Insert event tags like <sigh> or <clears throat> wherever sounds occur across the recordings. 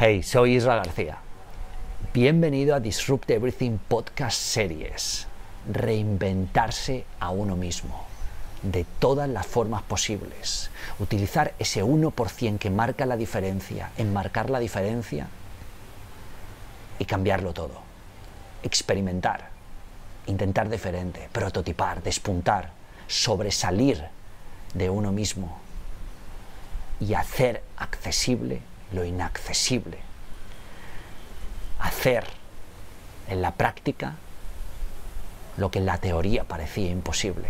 Hey, soy Isra García. Bienvenido a Disrupt Everything Podcast Series. Reinventarse a uno mismo de todas las formas posibles. Utilizar ese 1% que marca la diferencia, enmarcar la diferencia y cambiarlo todo. Experimentar, intentar diferente, prototipar, despuntar, sobresalir de uno mismo y hacer accesible lo inaccesible. Hacer en la práctica lo que en la teoría parecía imposible.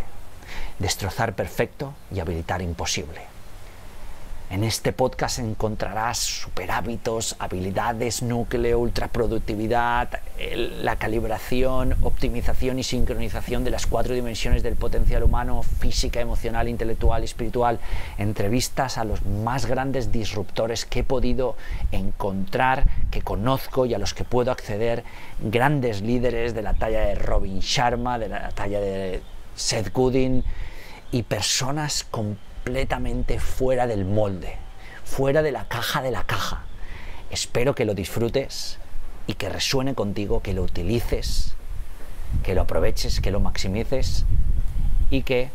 Destrozar perfecto y habilitar imposible. En este podcast encontrarás superhábitos, habilidades núcleo, ultraproductividad, la calibración, optimización y sincronización de las cuatro dimensiones del potencial humano, física, emocional, intelectual, y espiritual. Entrevistas a los más grandes disruptores que he podido encontrar, que conozco y a los que puedo acceder. Grandes líderes de la talla de Robin Sharma, de la talla de Seth Godin y personas con completamente fuera del molde, fuera de la caja de la caja. Espero que lo disfrutes y que resuene contigo, que lo utilices, que lo aproveches, que lo maximices y que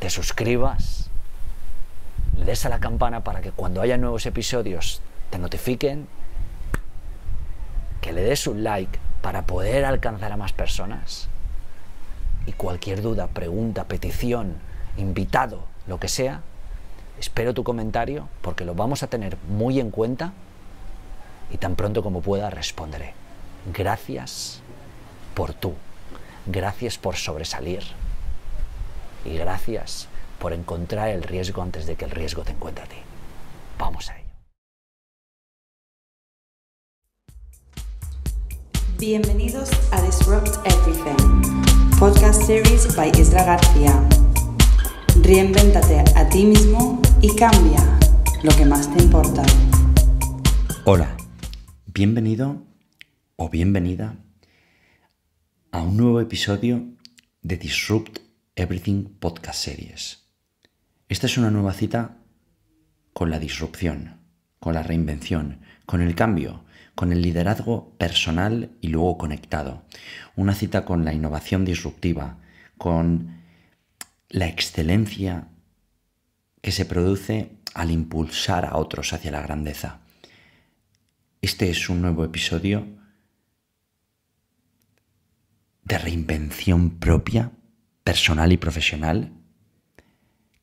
te suscribas, le des a la campana para que cuando haya nuevos episodios te notifiquen, que le des un like para poder alcanzar a más personas y cualquier duda, pregunta, petición, invitado, lo que sea, espero tu comentario porque lo vamos a tener muy en cuenta y tan pronto como pueda responderé. Gracias por tú, gracias por sobresalir y gracias por encontrar el riesgo antes de que el riesgo te encuentre a ti. Vamos a ello. Bienvenidos a Disrupt Everything, podcast series by Isra García Reinvéntate a ti mismo y cambia lo que más te importa. Hola, bienvenido o bienvenida a un nuevo episodio de Disrupt Everything Podcast Series. Esta es una nueva cita con la disrupción, con la reinvención, con el cambio, con el liderazgo personal y luego conectado. Una cita con la innovación disruptiva, con la excelencia que se produce al impulsar a otros hacia la grandeza. Este es un nuevo episodio de reinvención propia, personal y profesional,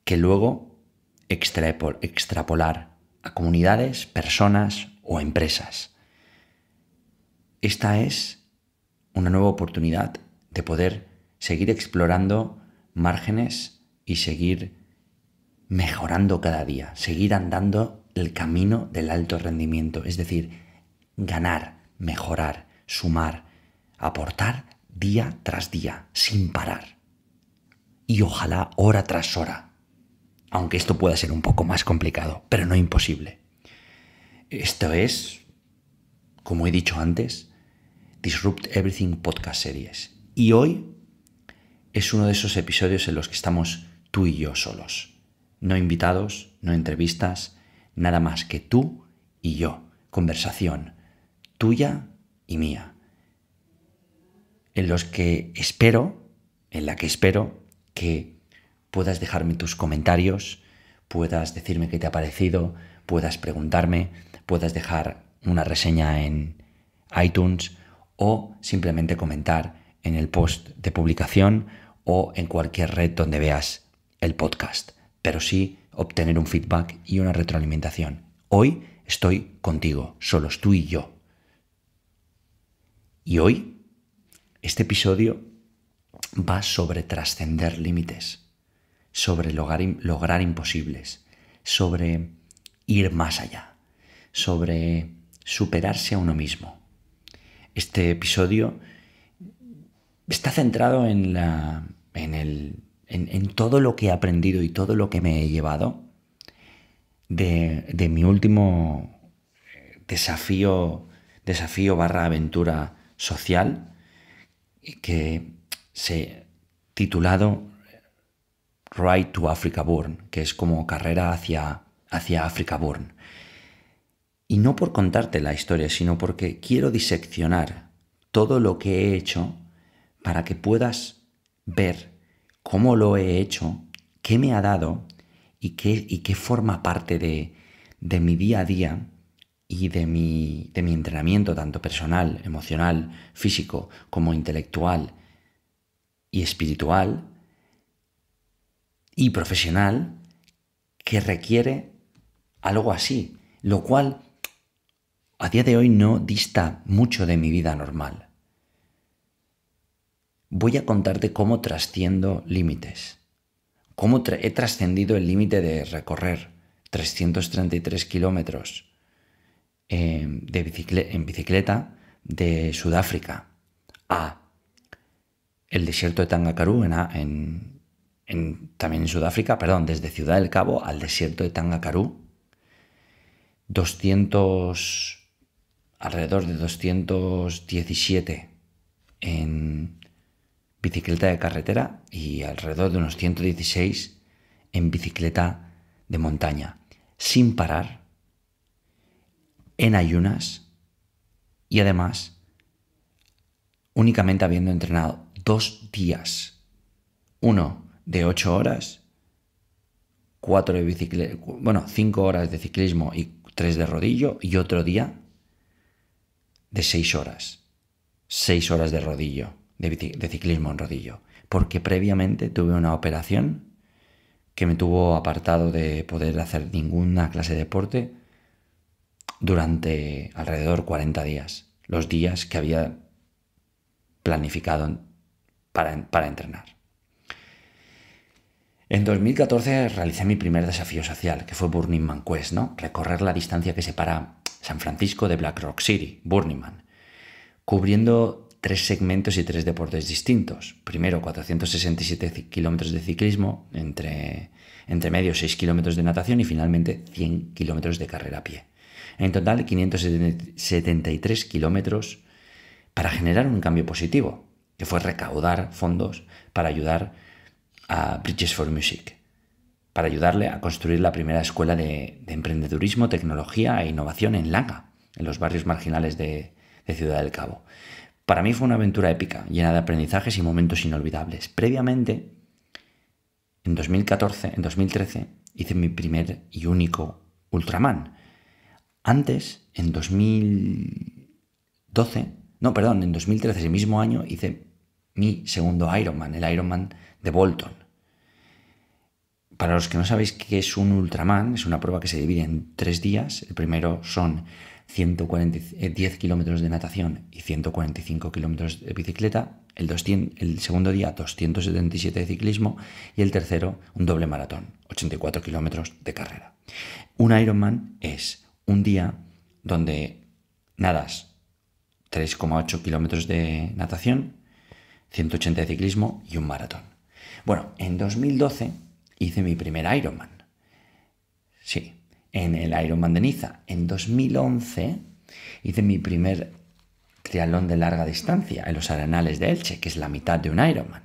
que luego extrapolar a comunidades, personas o empresas. Esta es una nueva oportunidad de poder seguir explorando márgenes y seguir mejorando cada día, seguir andando el camino del alto rendimiento, es decir, ganar, mejorar, sumar, aportar día tras día, sin parar. Y ojalá hora tras hora, aunque esto pueda ser un poco más complicado, pero no imposible. Esto es, como he dicho antes, Disrupt Everything Podcast Series. Y hoy es uno de esos episodios en los que estamos tú y yo solos. No invitados, no entrevistas, nada más que tú y yo. Conversación tuya y mía. En los que espero, en la que espero que puedas dejarme tus comentarios, puedas decirme qué te ha parecido, puedas preguntarme, puedas dejar una reseña en iTunes o simplemente comentar en el post de publicación o en cualquier red donde veas el podcast, pero sí obtener un feedback y una retroalimentación. Hoy estoy contigo, solos tú y yo. Y hoy, este episodio va sobre trascender límites, sobre lograr, lograr imposibles, sobre ir más allá, sobre superarse a uno mismo. Este episodio está centrado en, todo lo que he aprendido y todo lo que me he llevado de, mi último eh, desafío, desafío barra aventura social, que se titulado Ride to Africa Born, que es como carrera hacia, hacia Africa Born Y no por contarte la historia, sino porque quiero diseccionar todo lo que he hecho para que puedas ver cómo lo he hecho, qué me ha dado y qué, y qué forma parte de, mi día a día y de mi, de mi entrenamiento, tanto personal, emocional, físico, como intelectual y espiritual y profesional, que requiere algo así, lo cual a día de hoy no dista mucho de mi vida normal voy a contarte cómo trasciendo límites, cómo he trascendido el límite de recorrer 333 kilómetros em, en bicicleta de Sudáfrica a el desierto de Tangakaru en, también en Sudáfrica, perdón, desde Ciudad del Cabo al desierto de Tangakarú. 200, alrededor de 217 en bicicleta de carretera y alrededor de unos 116 en bicicleta de montaña, sin parar, en ayunas y además únicamente habiendo entrenado dos días, uno de ocho horas, cuatro de bicicleta, bueno, cinco horas de ciclismo y tres de rodillo y otro día de seis horas, 6 horas de rodillo de, ciclismo en rodillo, porque previamente tuve una operación que me tuvo apartado de poder hacer ninguna clase de deporte durante alrededor 40 días, los días que había planificado para, entrenar. En 2014 realicé mi primer desafío social, que fue Burning Man Quest, ¿no? Recorrer la distancia que separa San Francisco de Black Rock City, Burning Man, cubriendo tres segmentos y tres deportes distintos. Primero, 467 kilómetros de ciclismo, entre, entre medio 6 kilómetros de natación y finalmente 100 kilómetros de carrera a pie. En total, 573 kilómetros para generar un cambio positivo, que fue recaudar fondos para ayudar a Bridges for Music, para ayudarle a construir la primera escuela de, emprendedurismo, tecnología e innovación en Langa, en los barrios marginales de Ciudad del Cabo. Para mí fue una aventura épica, llena de aprendizajes y momentos inolvidables. Previamente, en 2014, en 2013, hice mi primer y único Ultraman. Antes, en 2012, no, perdón, en 2013, ese mismo año, hice mi segundo Ironman, el Ironman de Bolton. Para los que no sabéis qué es un Ultraman, es una prueba que se divide en tres días. El primero son 10 eh, kilómetros de natación y 145 kilómetros de bicicleta, el, 200, el, segundo día 277 de ciclismo y el tercero un doble maratón, 84 kilómetros de carrera. Un Ironman es un día donde nadas 3,8 kilómetros de natación, 180 de ciclismo y un maratón. Bueno, en 2012 hice mi primer Ironman. Sí, en el Ironman de Niza. En 2011 hice mi primer triatlón de larga distancia en los Arenales de Elche, que es la mitad de un Ironman.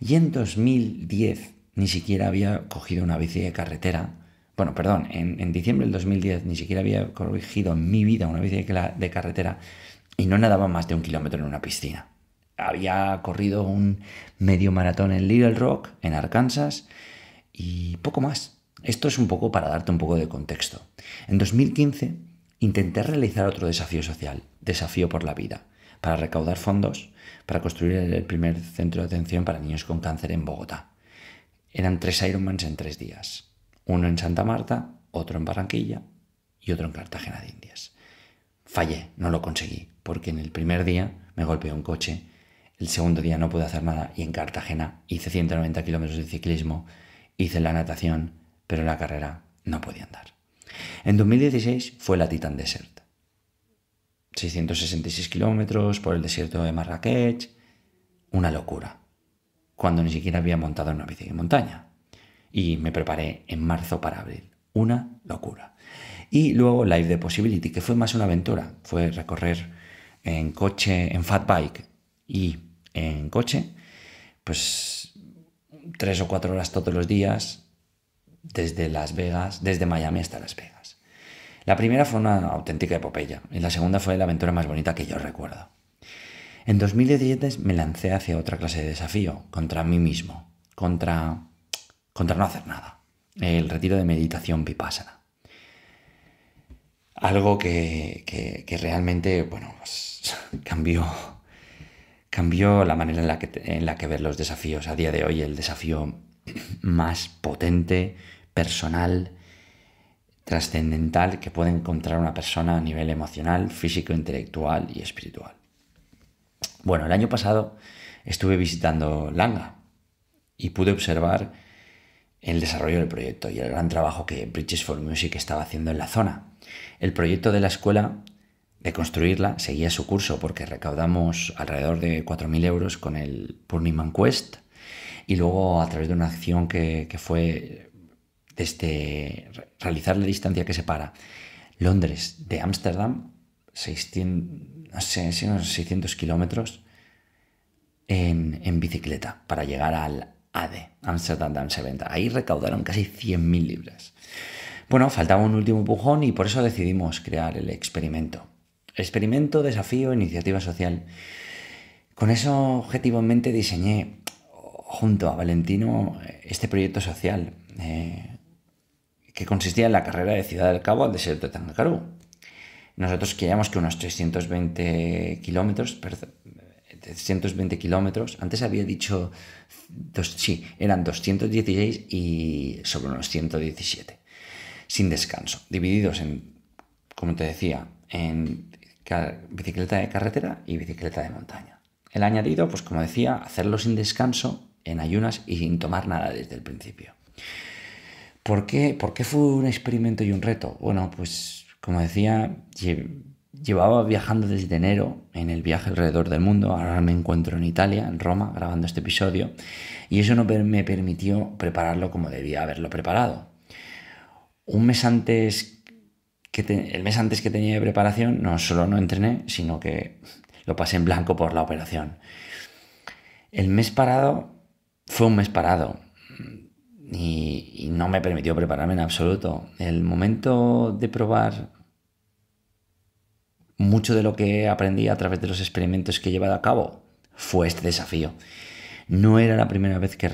Y en 2010 ni siquiera había cogido una bici de carretera. Bueno, perdón, en, diciembre del 2010 ni siquiera había cogido en mi vida una bici de carretera y no nadaba más de un kilómetro en una piscina. Había corrido un medio maratón en Little Rock, en Arkansas, y poco más. Esto es un poco para darte un poco de contexto. En 2015 intenté realizar otro desafío social, Desafío por la Vida, para recaudar fondos para construir el primer centro de atención para niños con cáncer en Bogotá. Eran tres Ironmans en tres días, uno en Santa Marta, otro en Barranquilla y otro en Cartagena de Indias. Fallé, no lo conseguí, porque en el primer día me golpeó un coche, el segundo día no pude hacer nada y en Cartagena hice 190 kilómetros de ciclismo, hice la natación, pero la carrera no podía andar. En 2016 fue la Titan Desert. 666 kilómetros por el desierto de Marrakech, una locura, cuando ni siquiera había montado una bici de montaña. Y me preparé en marzo para abril, una locura. Y luego Life de Possibility, que fue más una aventura, fue recorrer en coche, en fat bike y en coche, pues tres o cuatro horas todos los días desde Las Vegas, desde Miami hasta Las Vegas. La primera fue una auténtica epopeya y la segunda fue la aventura más bonita que yo recuerdo. En 2017 me lancé hacia otra clase de desafío, contra mí mismo, contra, contra no hacer nada, el retiro de meditación vipassana. Algo que, realmente, bueno, pues, <laughs> cambió, cambió la manera en la, que, en la que ver los desafíos. A día de hoy el desafío más potente, personal, trascendental que puede encontrar una persona a nivel emocional, físico, intelectual y espiritual. Bueno, el año pasado estuve visitando Langa y pude observar el desarrollo del proyecto y el gran trabajo que Bridges for Music estaba haciendo en la zona. El proyecto de la escuela, de construirla, seguía su curso porque recaudamos alrededor de 4.000 euros con el Purniman Quest y luego a través de una acción que fue desde este, realizar la distancia que separa Londres de Ámsterdam, 600, 600 kilómetros, en, bicicleta para llegar al ADE, Amsterdam Dance 70. Ahí recaudaron casi 100.000 libras. Bueno, faltaba un último empujón y por eso decidimos crear el experimento. Experimento, desafío, iniciativa social. Con eso objetivo en mente diseñé junto a Valentino este proyecto social. Eh, que consistía en la carrera de Ciudad del Cabo al desierto de Tangarú. Nosotros queríamos que unos 320 kilómetros, 320 kilómetros, antes había dicho, dos, sí, eran 216 y sobre unos 117, sin descanso, divididos en, como te decía, en bicicleta de carretera y bicicleta de montaña. El añadido, pues como decía, hacerlo sin descanso, en ayunas y sin tomar nada desde el principio. ¿Por qué, fue un experimento y un reto? Bueno, pues como decía, llevaba viajando desde enero en el viaje alrededor del mundo, ahora me encuentro en Italia, en Roma, grabando este episodio, y eso no me permitió prepararlo como debía haberlo preparado. Un mes antes, que el mes antes que tenía de preparación, no solo no entrené, sino que lo pasé en blanco por la operación. El mes parado fue un mes parado y, no me permitió prepararme en absoluto. El momento de probar mucho de lo que aprendí a través de los experimentos que he llevado a cabo fue este desafío. No era la primera vez que,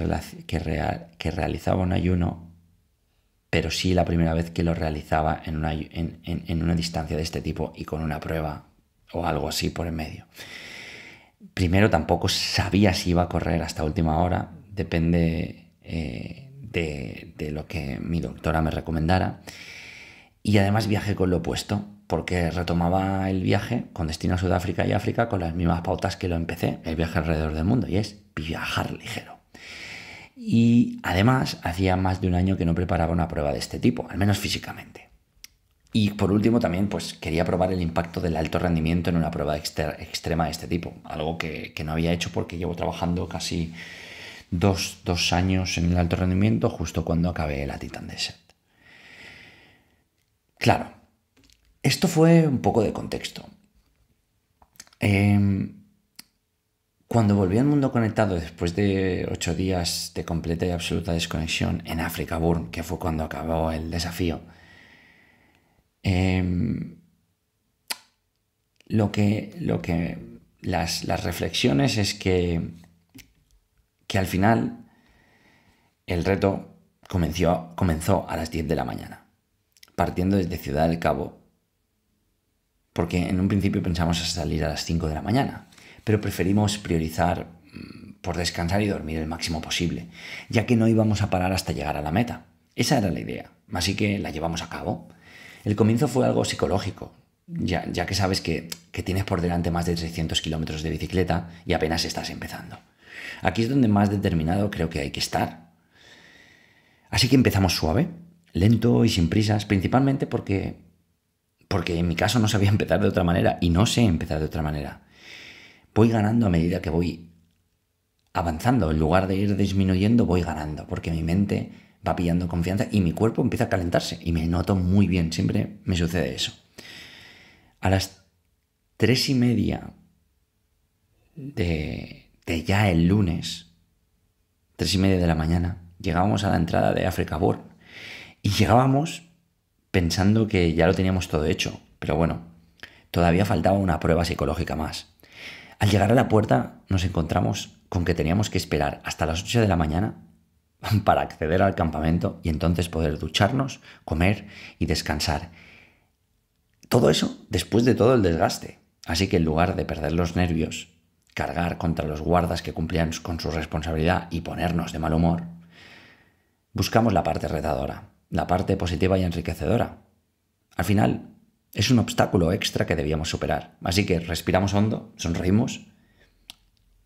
que, que realizaba un ayuno, pero sí la primera vez que lo realizaba en una, en, una distancia de este tipo y con una prueba o algo así por en medio. Primero tampoco sabía si iba a correr hasta última hora, depende eh, de, lo que mi doctora me recomendara. Y además viajé con lo opuesto, porque retomaba el viaje con destino a Sudáfrica y África con las mismas pautas que lo empecé, el viaje alrededor del mundo, y es viajar ligero. Y además hacía más de un año que no preparaba una prueba de este tipo, al menos físicamente. Y por último también pues quería probar el impacto del alto rendimiento en una prueba extrema de este tipo, algo que, que no había hecho porque llevo trabajando casi dos, años en el alto rendimiento justo cuando acabé la Titan Desert. Claro, esto fue un poco de contexto. Em, cuando volví al mundo conectado después de ocho días de completa y absoluta desconexión en África Burn, que fue cuando acabó el desafío, em, lo que, lo que las, las reflexiones es que que al final el reto comenzó, a las 10 de la mañana, partiendo desde Ciudad del Cabo, porque en un principio pensamos salir a las 5 de la mañana, pero preferimos priorizar mm, por descansar y dormir el máximo posible, ya que no íbamos a parar hasta llegar a la meta. Esa era la idea, así que la llevamos a cabo. El comienzo fue algo psicológico, ya, que sabes que, que, tienes por delante más de 300 kilómetros de bicicleta y apenas estás empezando. Aquí es donde más determinado creo que hay que estar. Así que empezamos suave, lento y sin prisas, principalmente porque, porque en mi caso no sabía empezar de otra manera y no sé empezar de otra manera. Voy ganando a medida que voy avanzando, en lugar de ir disminuyendo, voy ganando, porque mi mente va pillando confianza y mi cuerpo empieza a calentarse y me noto muy bien, siempre me sucede eso. A las tres y media de, de ya el lunes, tres y media de la mañana, llegábamos a la entrada de África Born. Y llegábamos pensando que ya lo teníamos todo hecho, pero bueno, todavía faltaba una prueba psicológica más. Al llegar a la puerta nos encontramos con que teníamos que esperar hasta las 8 de la mañana <laughs> para acceder al campamento y entonces poder ducharnos, comer y descansar. Todo eso después de todo el desgaste. Así que en lugar de perder los nervios, cargar contra los guardas que cumplían con su responsabilidad y ponernos de mal humor, buscamos la parte redadora, la parte positiva y enriquecedora. Al final, es un obstáculo extra que debíamos superar. Así que respiramos hondo, sonreímos,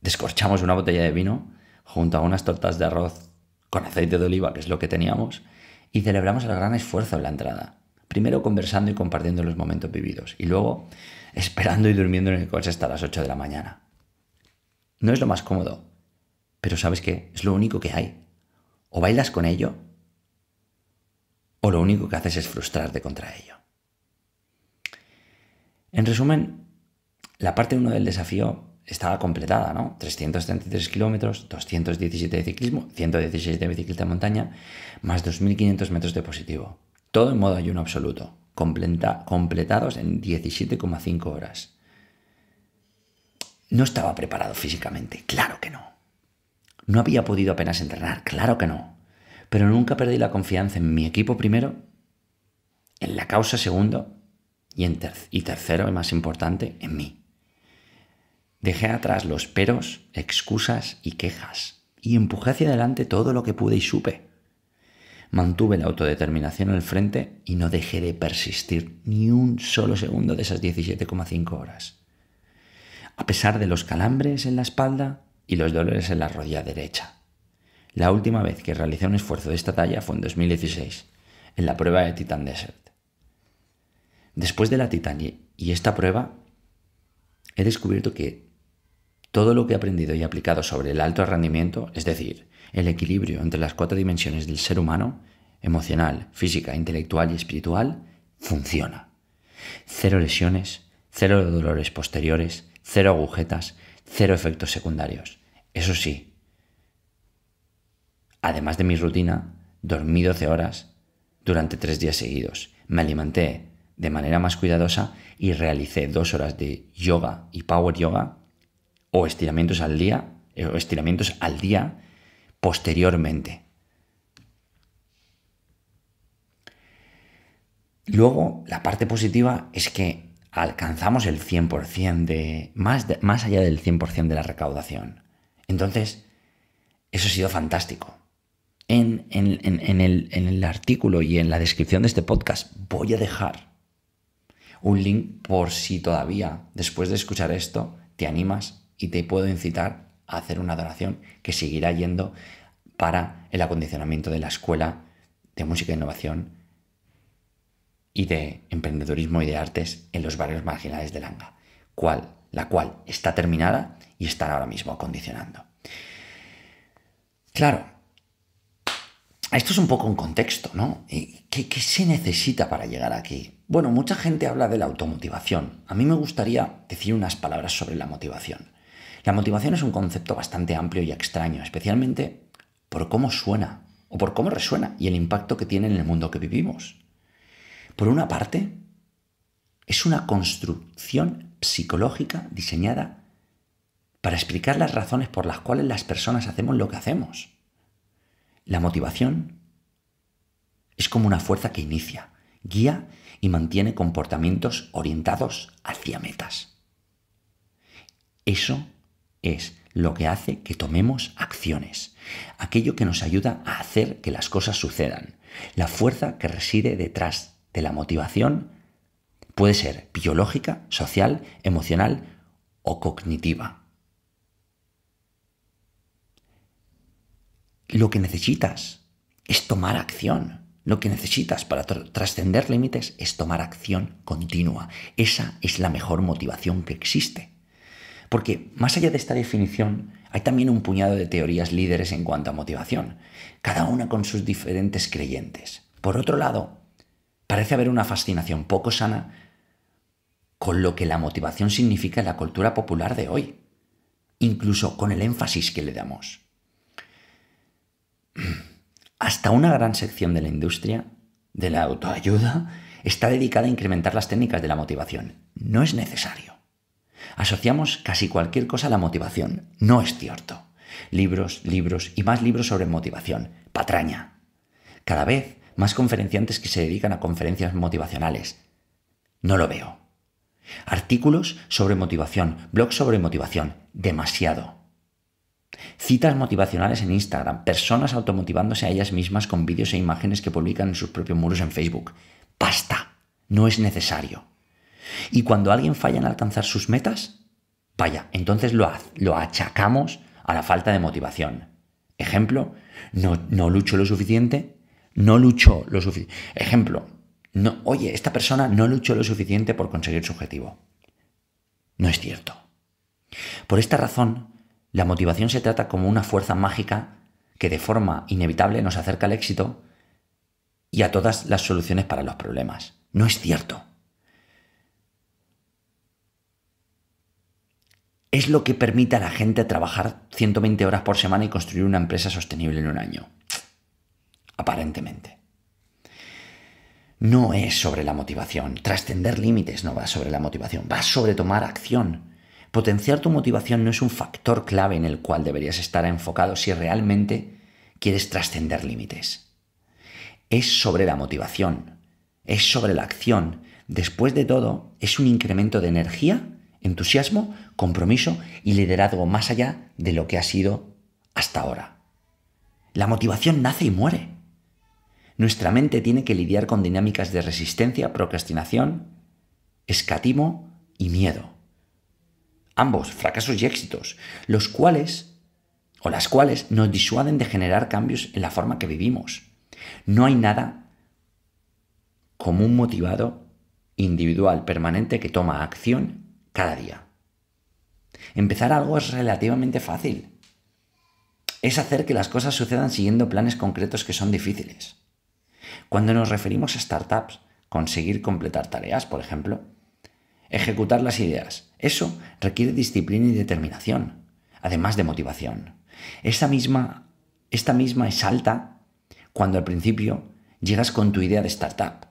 descorchamos una botella de vino junto a unas tortas de arroz con aceite de oliva, que es lo que teníamos, y celebramos el gran esfuerzo en la entrada. Primero conversando y compartiendo los momentos vividos, y luego esperando y durmiendo en el coche hasta las 8 de la mañana. No es lo más cómodo, pero sabes que es lo único que hay. O bailas con ello, o lo único que haces es frustrarte contra ello. En resumen, la parte 1 del desafío estaba completada, ¿no? 333 kilómetros, 217 de ciclismo, 116 de bicicleta de montaña, más 2.500 metros de positivo. Todo en modo ayuno absoluto, completados en 17,5 horas. No estaba preparado físicamente, claro que no. No había podido apenas entrenar, claro que no. Pero nunca perdí la confianza en mi equipo primero, en la causa segundo y, en tercero, y más importante, en mí. Dejé atrás los peros, excusas y quejas y empujé hacia adelante todo lo que pude y supe. Mantuve la autodeterminación en el frente y no dejé de persistir ni un solo segundo de esas 17,5 horas a pesar de los calambres en la espalda y los dolores en la rodilla derecha. La última vez que realicé un esfuerzo de esta talla fue en 2016, en la prueba de Titan Desert. Después de la Titan y esta prueba, he descubierto que todo lo que he aprendido y aplicado sobre el alto rendimiento, es decir, el equilibrio entre las cuatro dimensiones del ser humano, emocional, física, intelectual y espiritual, funciona. Cero lesiones, cero dolores posteriores, cero agujetas, cero efectos secundarios. Eso sí, además de mi rutina, dormí 12 horas durante tres días seguidos. Me alimenté de manera más cuidadosa y realicé dos horas de yoga y power yoga o estiramientos al día, eh, o estiramientos al día posteriormente. Luego, la parte positiva es que alcanzamos el 100% de más, allá del 100% de la recaudación. Entonces, eso ha sido fantástico. En, el, en, el, artículo y en la descripción de este podcast voy a dejar un link por si todavía, después de escuchar esto, te animas y te puedo incitar a hacer una donación que seguirá yendo para el acondicionamiento de la Escuela de Música e Innovación y de emprendedurismo y de artes en los barrios marginales de Langa, la cual está terminada y están ahora mismo acondicionando. Claro, esto es un poco un contexto, ¿no? ¿Qué, se necesita para llegar aquí? Bueno, mucha gente habla de la automotivación. A mí me gustaría decir unas palabras sobre la motivación. La motivación es un concepto bastante amplio y extraño, especialmente por cómo suena o por cómo resuena y el impacto que tiene en el mundo que vivimos. Por una parte, es una construcción psicológica diseñada para explicar las razones por las cuales las personas hacemos lo que hacemos. La motivación es como una fuerza que inicia, guía y mantiene comportamientos orientados hacia metas. Eso es lo que hace que tomemos acciones, aquello que nos ayuda a hacer que las cosas sucedan, la fuerza que reside detrás de la motivación puede ser biológica, social, emocional o cognitiva. Lo que necesitas es tomar acción. Lo que necesitas para trascender límites es tomar acción continua. Esa es la mejor motivación que existe. Porque más allá de esta definición, hay también un puñado de teorías líderes en cuanto a motivación, cada una con sus diferentes creyentes. Por otro lado, Parece haber una fascinación poco sana con lo que la motivación significa en la cultura popular de hoy, incluso con el énfasis que le damos. <clears throat> Hasta una gran sección de la industria, de la autoayuda, está dedicada a incrementar las técnicas de la motivación. No es necesario. Asociamos casi cualquier cosa a la motivación. No es cierto. Libros, libros y más libros sobre motivación. Patraña. Cada vez más conferenciantes que se dedican a conferencias motivacionales. No lo veo. Artículos sobre motivación, blogs sobre motivación, demasiado. Citas motivacionales en Instagram, personas automotivándose a ellas mismas con vídeos e imágenes que publican en sus propios muros en Facebook. Basta, no es necesario. Y cuando alguien falla en alcanzar sus metas, vaya, entonces lo, lo achacamos a la falta de motivación. Ejemplo, no, no lucho lo suficiente, no luchó lo suficiente. Ejemplo, no, oye, esta persona no luchó lo suficiente por conseguir su objetivo. No es cierto. Por esta razón, la motivación se trata como una fuerza mágica que de forma inevitable nos acerca al éxito y a todas las soluciones para los problemas. No es cierto. Es lo que permite a la gente trabajar 120 horas por semana y construir una empresa sostenible en un año aparentemente. No es sobre la motivación. Trascender límites no va sobre la motivación, va sobre tomar acción. Potenciar tu motivación no es un factor clave en el cual deberías estar enfocado si realmente quieres trascender límites. Es sobre la motivación, es sobre la acción. Después de todo, es un incremento de energía, entusiasmo, compromiso y liderazgo más allá de lo que ha sido hasta ahora. La motivación nace y muere. Nuestra mente tiene que lidiar con dinámicas de resistencia, procrastinación, escatimo y miedo. Ambos, fracasos y éxitos, los cuales, o las cuales, nos disuaden de generar cambios en la forma que vivimos. No hay nada como un motivado, individual, permanente, que toma acción cada día. Empezar algo es relativamente fácil. Es hacer que las cosas sucedan siguiendo planes concretos que son difíciles. Cuando nos referimos a startups, conseguir completar tareas, por ejemplo, ejecutar las ideas, eso requiere disciplina y determinación, además de motivación. Esta misma, es alta cuando al principio llegas con tu idea de startup.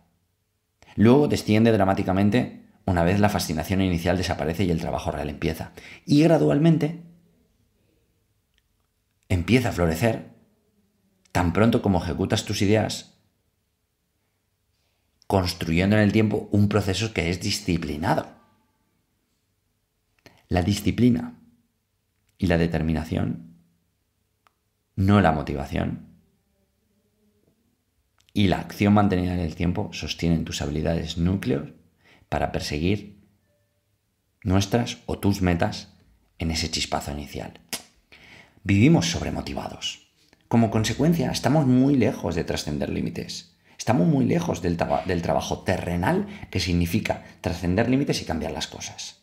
Luego desciende dramáticamente una vez la fascinación inicial desaparece y el trabajo real empieza. Y gradualmente empieza a florecer tan pronto como ejecutas tus ideas construyendo en el tiempo un proceso que es disciplinado. La disciplina y la determinación, no la motivación, y la acción mantenida en el tiempo sostienen tus habilidades núcleos para perseguir nuestras o tus metas en ese chispazo inicial. Vivimos sobremotivados. Como consecuencia, estamos muy lejos de trascender límites. Estamos muy lejos del, trabajo terrenal que significa trascender límites y cambiar las cosas.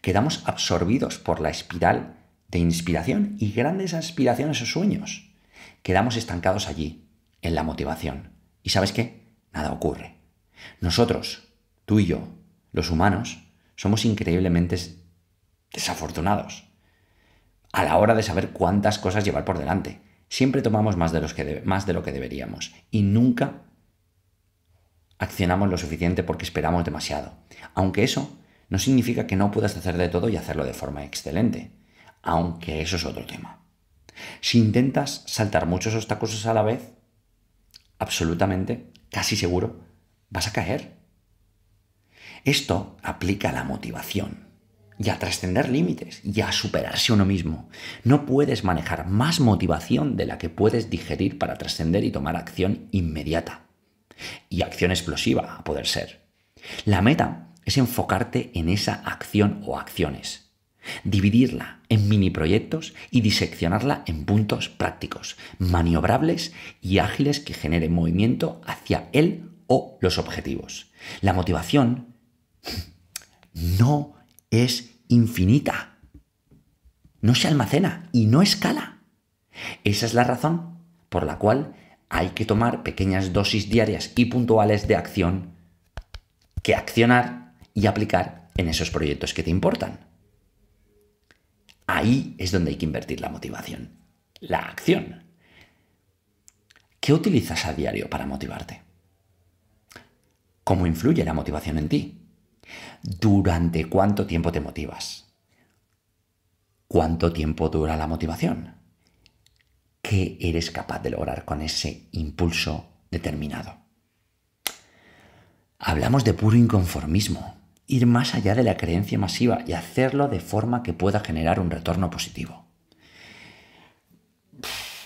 Quedamos absorbidos por la espiral de inspiración y grandes aspiraciones o sueños. Quedamos estancados allí, en la motivación. ¿Y sabes qué? Nada ocurre. Nosotros, tú y yo, los humanos, somos increíblemente desafortunados a la hora de saber cuántas cosas llevar por delante. Siempre tomamos más de, los que más de lo que deberíamos y nunca accionamos lo suficiente porque esperamos demasiado. Aunque eso no significa que no puedas hacer de todo y hacerlo de forma excelente. Aunque eso es otro tema. Si intentas saltar muchos obstáculos a la vez, absolutamente, casi seguro, vas a caer. Esto aplica a la motivación y a trascender límites y a superarse uno mismo. No puedes manejar más motivación de la que puedes digerir para trascender y tomar acción inmediata. Y acción explosiva, a poder ser. La meta es enfocarte en esa acción o acciones, dividirla en mini proyectos y diseccionarla en puntos prácticos, maniobrables y ágiles que generen movimiento hacia él o los objetivos. La motivación <clears throat> no es infinita, no se almacena y no escala. Esa es la razón por la cual hay que tomar pequeñas dosis diarias y puntuales de acción que accionar y aplicar en esos proyectos que te importan. Ahí es donde hay que invertir la motivación, la acción. ¿Qué utilizas a diario para motivarte? ¿Cómo influye la motivación en ti? ¿Durante cuánto tiempo te motivas? ¿Cuánto tiempo dura la motivación? qué eres capaz de lograr con ese impulso determinado. Hablamos de puro inconformismo, ir más allá de la creencia masiva y hacerlo de forma que pueda generar un retorno positivo.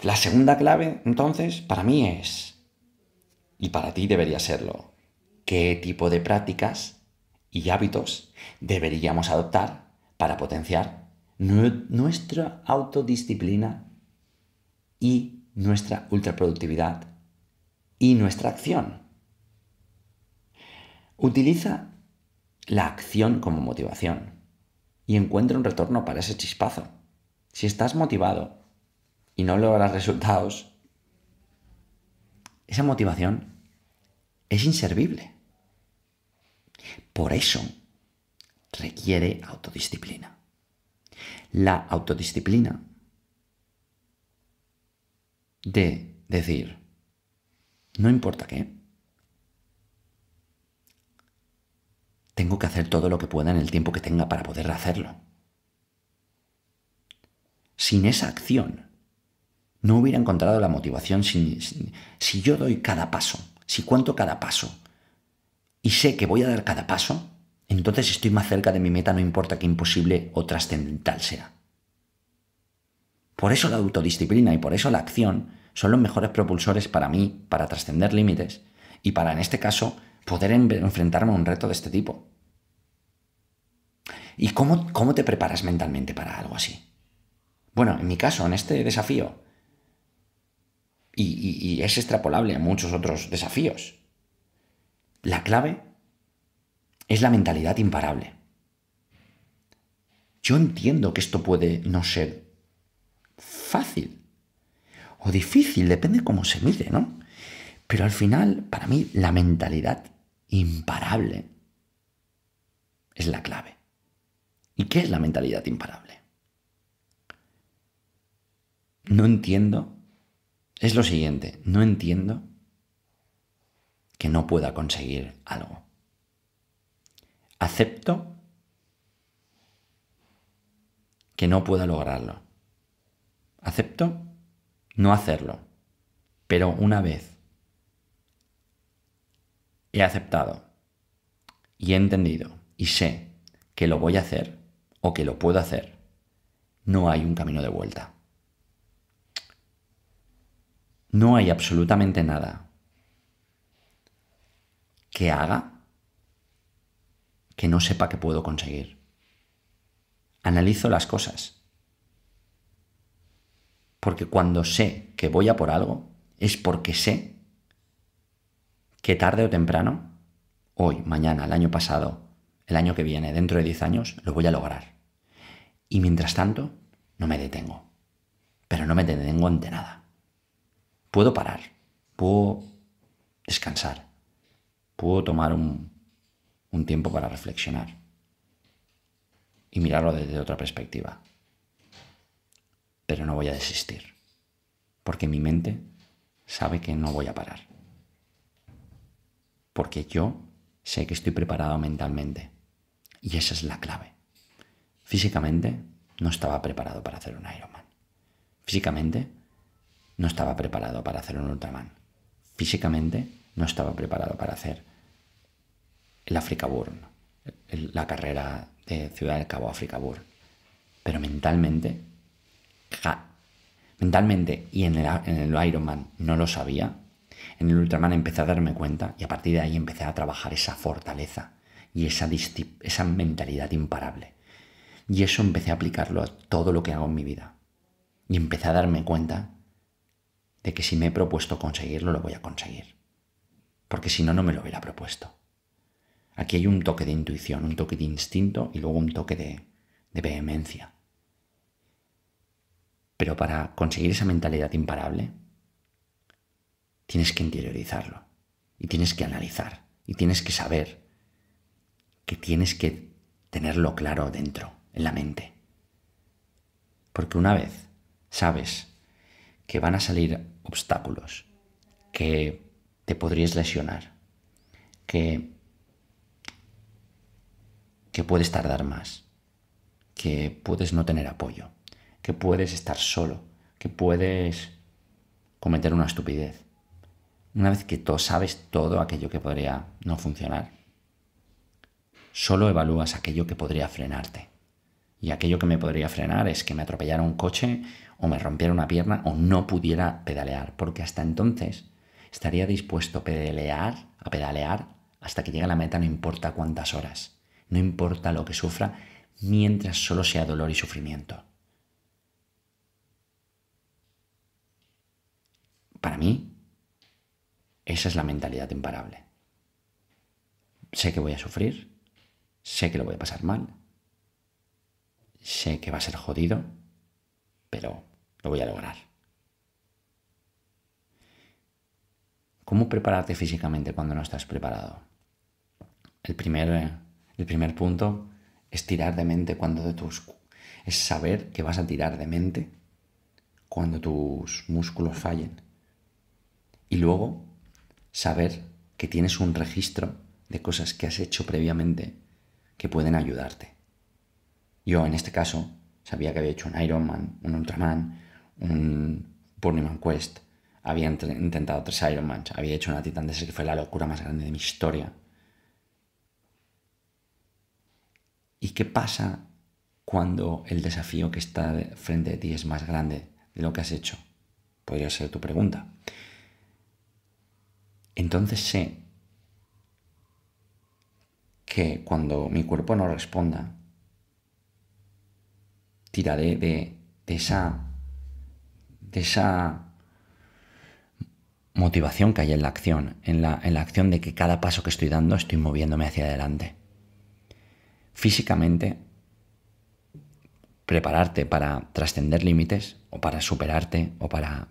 La segunda clave, entonces, para mí es, y para ti debería serlo, qué tipo de prácticas y hábitos deberíamos adoptar para potenciar nuestra autodisciplina y nuestra ultraproductividad y nuestra acción. Utiliza la acción como motivación y encuentra un retorno para ese chispazo. Si estás motivado y no logras resultados, esa motivación es inservible. Por eso requiere autodisciplina. La autodisciplina de decir, no importa qué, tengo que hacer todo lo que pueda en el tiempo que tenga para poder hacerlo. Sin esa acción, no hubiera encontrado la motivación si yo doy cada paso, si cuento cada paso, y sé que voy a dar cada paso, entonces estoy más cerca de mi meta, no importa qué imposible o trascendental sea. Por eso la autodisciplina y por eso la acción son los mejores propulsores para mí, para trascender límites y para, en este caso, poder enfrentarme a un reto de este tipo. ¿Y cómo, te preparas mentalmente para algo así? Bueno, en mi caso, en este desafío, y, y es extrapolable a muchos otros desafíos, la clave es la mentalidad imparable. Yo entiendo que esto puede no ser fácil o difícil, depende cómo se mire, ¿no? Pero al final, para mí, la mentalidad imparable es la clave. ¿Y qué es la mentalidad imparable? No entiendo. Es lo siguiente, no entiendo que no pueda conseguir algo. Acepto que no pueda lograrlo acepto no hacerlo. Pero una vez he aceptado y he entendido y sé que lo voy a hacer o que lo puedo hacer, no hay un camino de vuelta. No hay absolutamente nada que haga que no sepa que puedo conseguir. Analizo las cosas porque cuando sé que voy a por algo, es porque sé que tarde o temprano, hoy, mañana, el año pasado, el año que viene, dentro de 10 años, lo voy a lograr. Y mientras tanto, no me detengo. Pero no me detengo ante nada. Puedo parar, puedo descansar, puedo tomar un, un tiempo para reflexionar y mirarlo desde otra perspectiva pero no voy a desistir, porque mi mente sabe que no voy a parar, porque yo sé que estoy preparado mentalmente, y esa es la clave. Físicamente no estaba preparado para hacer un Ironman. Físicamente no estaba preparado para hacer un Ultraman. Físicamente no estaba preparado para hacer el Africa Burn, la carrera de Ciudad del Cabo Africa Burn. Pero mentalmente mentalmente y en el, en el Ironman no lo sabía. En el Ultraman empecé a darme cuenta y a partir de ahí empecé a trabajar esa fortaleza y esa, mentalidad imparable. Y eso empecé a aplicarlo a todo lo que hago en mi vida. Y empecé a darme cuenta de que si me he propuesto conseguirlo, lo voy a conseguir. Porque si no, no me lo hubiera propuesto. Aquí hay un toque de intuición, un toque de instinto y luego un toque de, de vehemencia. Pero para conseguir esa mentalidad imparable, tienes que interiorizarlo y tienes que analizar y tienes que saber que tienes que tenerlo claro dentro, en la mente. Porque una vez sabes que van a salir obstáculos, que te podrías lesionar, que, que puedes tardar más, que puedes no tener apoyo, que puedes estar solo, que puedes cometer una estupidez. Una vez que tú sabes todo aquello que podría no funcionar, solo evalúas aquello que podría frenarte. Y aquello que me podría frenar es que me atropellara un coche o me rompiera una pierna o no pudiera pedalear, porque hasta entonces estaría dispuesto a pedalear, a pedalear hasta que llegue a la meta no importa cuántas horas, no importa lo que sufra, mientras solo sea dolor y sufrimiento. Para mí, esa es la mentalidad imparable. Sé que voy a sufrir, sé que lo voy a pasar mal, sé que va a ser jodido, pero lo voy a lograr. ¿Cómo prepararte físicamente cuando no estás preparado? El primer, el primer punto es tirar de mente cuando de tus... es saber que vas a tirar de mente cuando tus músculos fallen y luego, saber que tienes un registro de cosas que has hecho previamente que pueden ayudarte. Yo en este caso sabía que había hecho un Iron Man un Ultraman, un Burning Quest, había intentado tres Man había hecho una Titan Desert que fue la locura más grande de mi historia. ¿Y qué pasa cuando el desafío que está frente a ti es más grande de lo que has hecho? Podría ser tu pregunta entonces sé que cuando mi cuerpo no responda, tiraré de, de esa, motivación que hay en la acción, en la, acción de que cada paso que estoy dando estoy moviéndome hacia adelante. Físicamente, prepararte para trascender límites o para superarte o para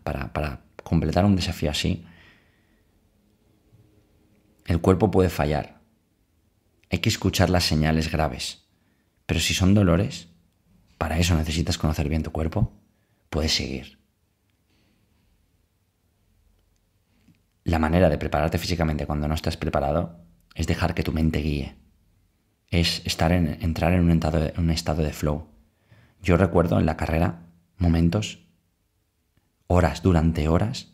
completar un desafío así el cuerpo puede fallar. Hay que escuchar las señales graves. Pero si son dolores, para eso necesitas conocer bien tu cuerpo, puedes seguir. La manera de prepararte físicamente cuando no estás preparado es dejar que tu mente guíe. Es estar en, entrar en un, estado de, un estado de flow. Yo recuerdo en la carrera momentos, horas durante horas,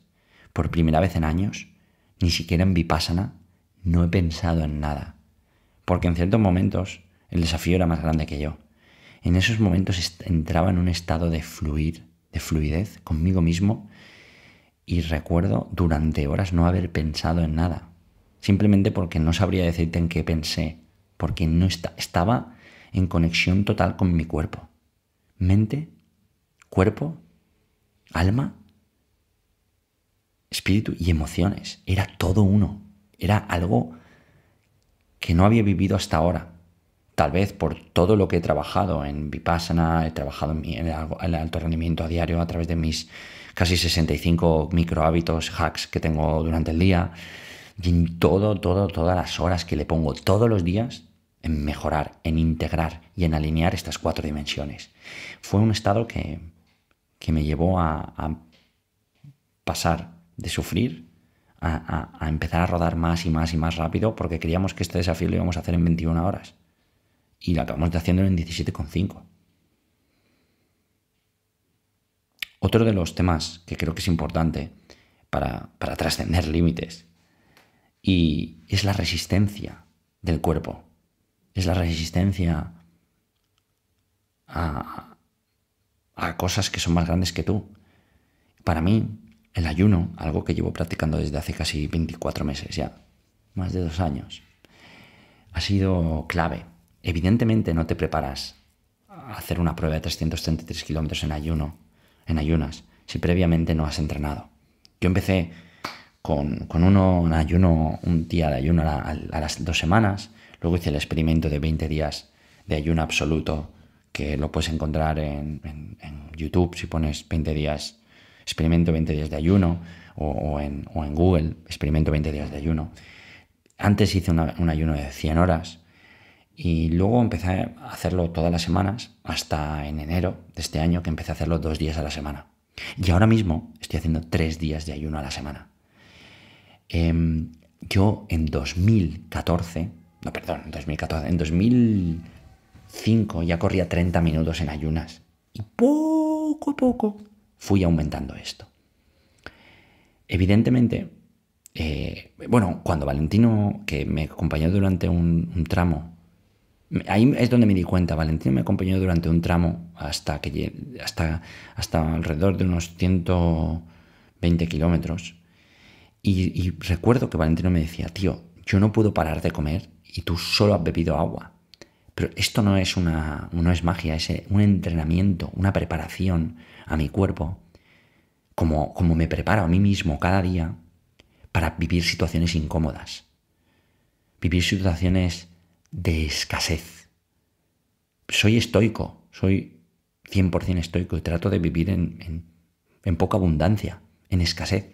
por primera vez en años, ni siquiera en vipassana, no he pensado en nada. Porque en ciertos momentos el desafío era más grande que yo. En esos momentos entraba en un estado de fluir, de fluidez conmigo mismo y recuerdo durante horas no haber pensado en nada. Simplemente porque no sabría decirte en qué pensé, porque no estaba en conexión total con mi cuerpo. Mente, cuerpo, alma, espíritu y emociones. Era todo uno. Era algo que no había vivido hasta ahora. Tal vez por todo lo que he trabajado en Vipassana, he trabajado en el alto rendimiento a diario a través de mis casi 65 micro hábitos, hacks que tengo durante el día, y en todo, todo, todas las horas que le pongo todos los días en mejorar, en integrar y en alinear estas cuatro dimensiones. Fue un estado que, que me llevó a pasar de sufrir a, empezar a rodar más y más y más rápido porque creíamos que este desafío lo íbamos a hacer en 21 horas. Y lo acabamos de haciendo en 17,5. Otro de los temas que creo que es importante para, para trascender límites y es la resistencia del cuerpo. Es la resistencia a cosas que son más grandes que tú. Para mí, el ayuno, algo que llevo practicando desde hace casi 24 meses ya, más de dos años, ha sido clave. Evidentemente no te preparas a hacer una prueba de 333 kilómetros en ayuno, en ayunas, si previamente no has entrenado. Yo empecé con, uno, un ayuno, un día de ayuno a, las dos semanas, luego hice el experimento de 20 días de ayuno absoluto, que lo puedes encontrar en, en YouTube si pones 20 días experimento 20 días de ayuno, o, en, Google, experimento 20 días de ayuno. Antes hice un ayuno de 100 horas y luego empecé a hacerlo todas las semanas, hasta en enero de este año que empecé a hacerlo dos días a la semana. Y ahora mismo estoy haciendo tres días de ayuno a la semana. Em, yo en 2014, no, perdón, en 2014, en 2005 ya corría 30 minutos en ayunas. Y poco a poco fui aumentando esto. Evidentemente, eh, bueno, cuando Valentino, que me acompañó durante un, tramo, ahí es donde me di cuenta, Valentino me acompañó durante un tramo hasta, que, hasta, hasta alrededor de unos 120 kilómetros. y recuerdo que Valentino me decía, tío, yo no puedo parar de comer y tú solo has bebido agua. Pero esto no es, una, no es magia, es eh, un entrenamiento, una preparación a mi cuerpo, como, como me preparo a mí mismo cada día para vivir situaciones incómodas, vivir situaciones de escasez. Soy estoico, soy 100% estoico y trato de vivir en, en, en poca abundancia, en escasez,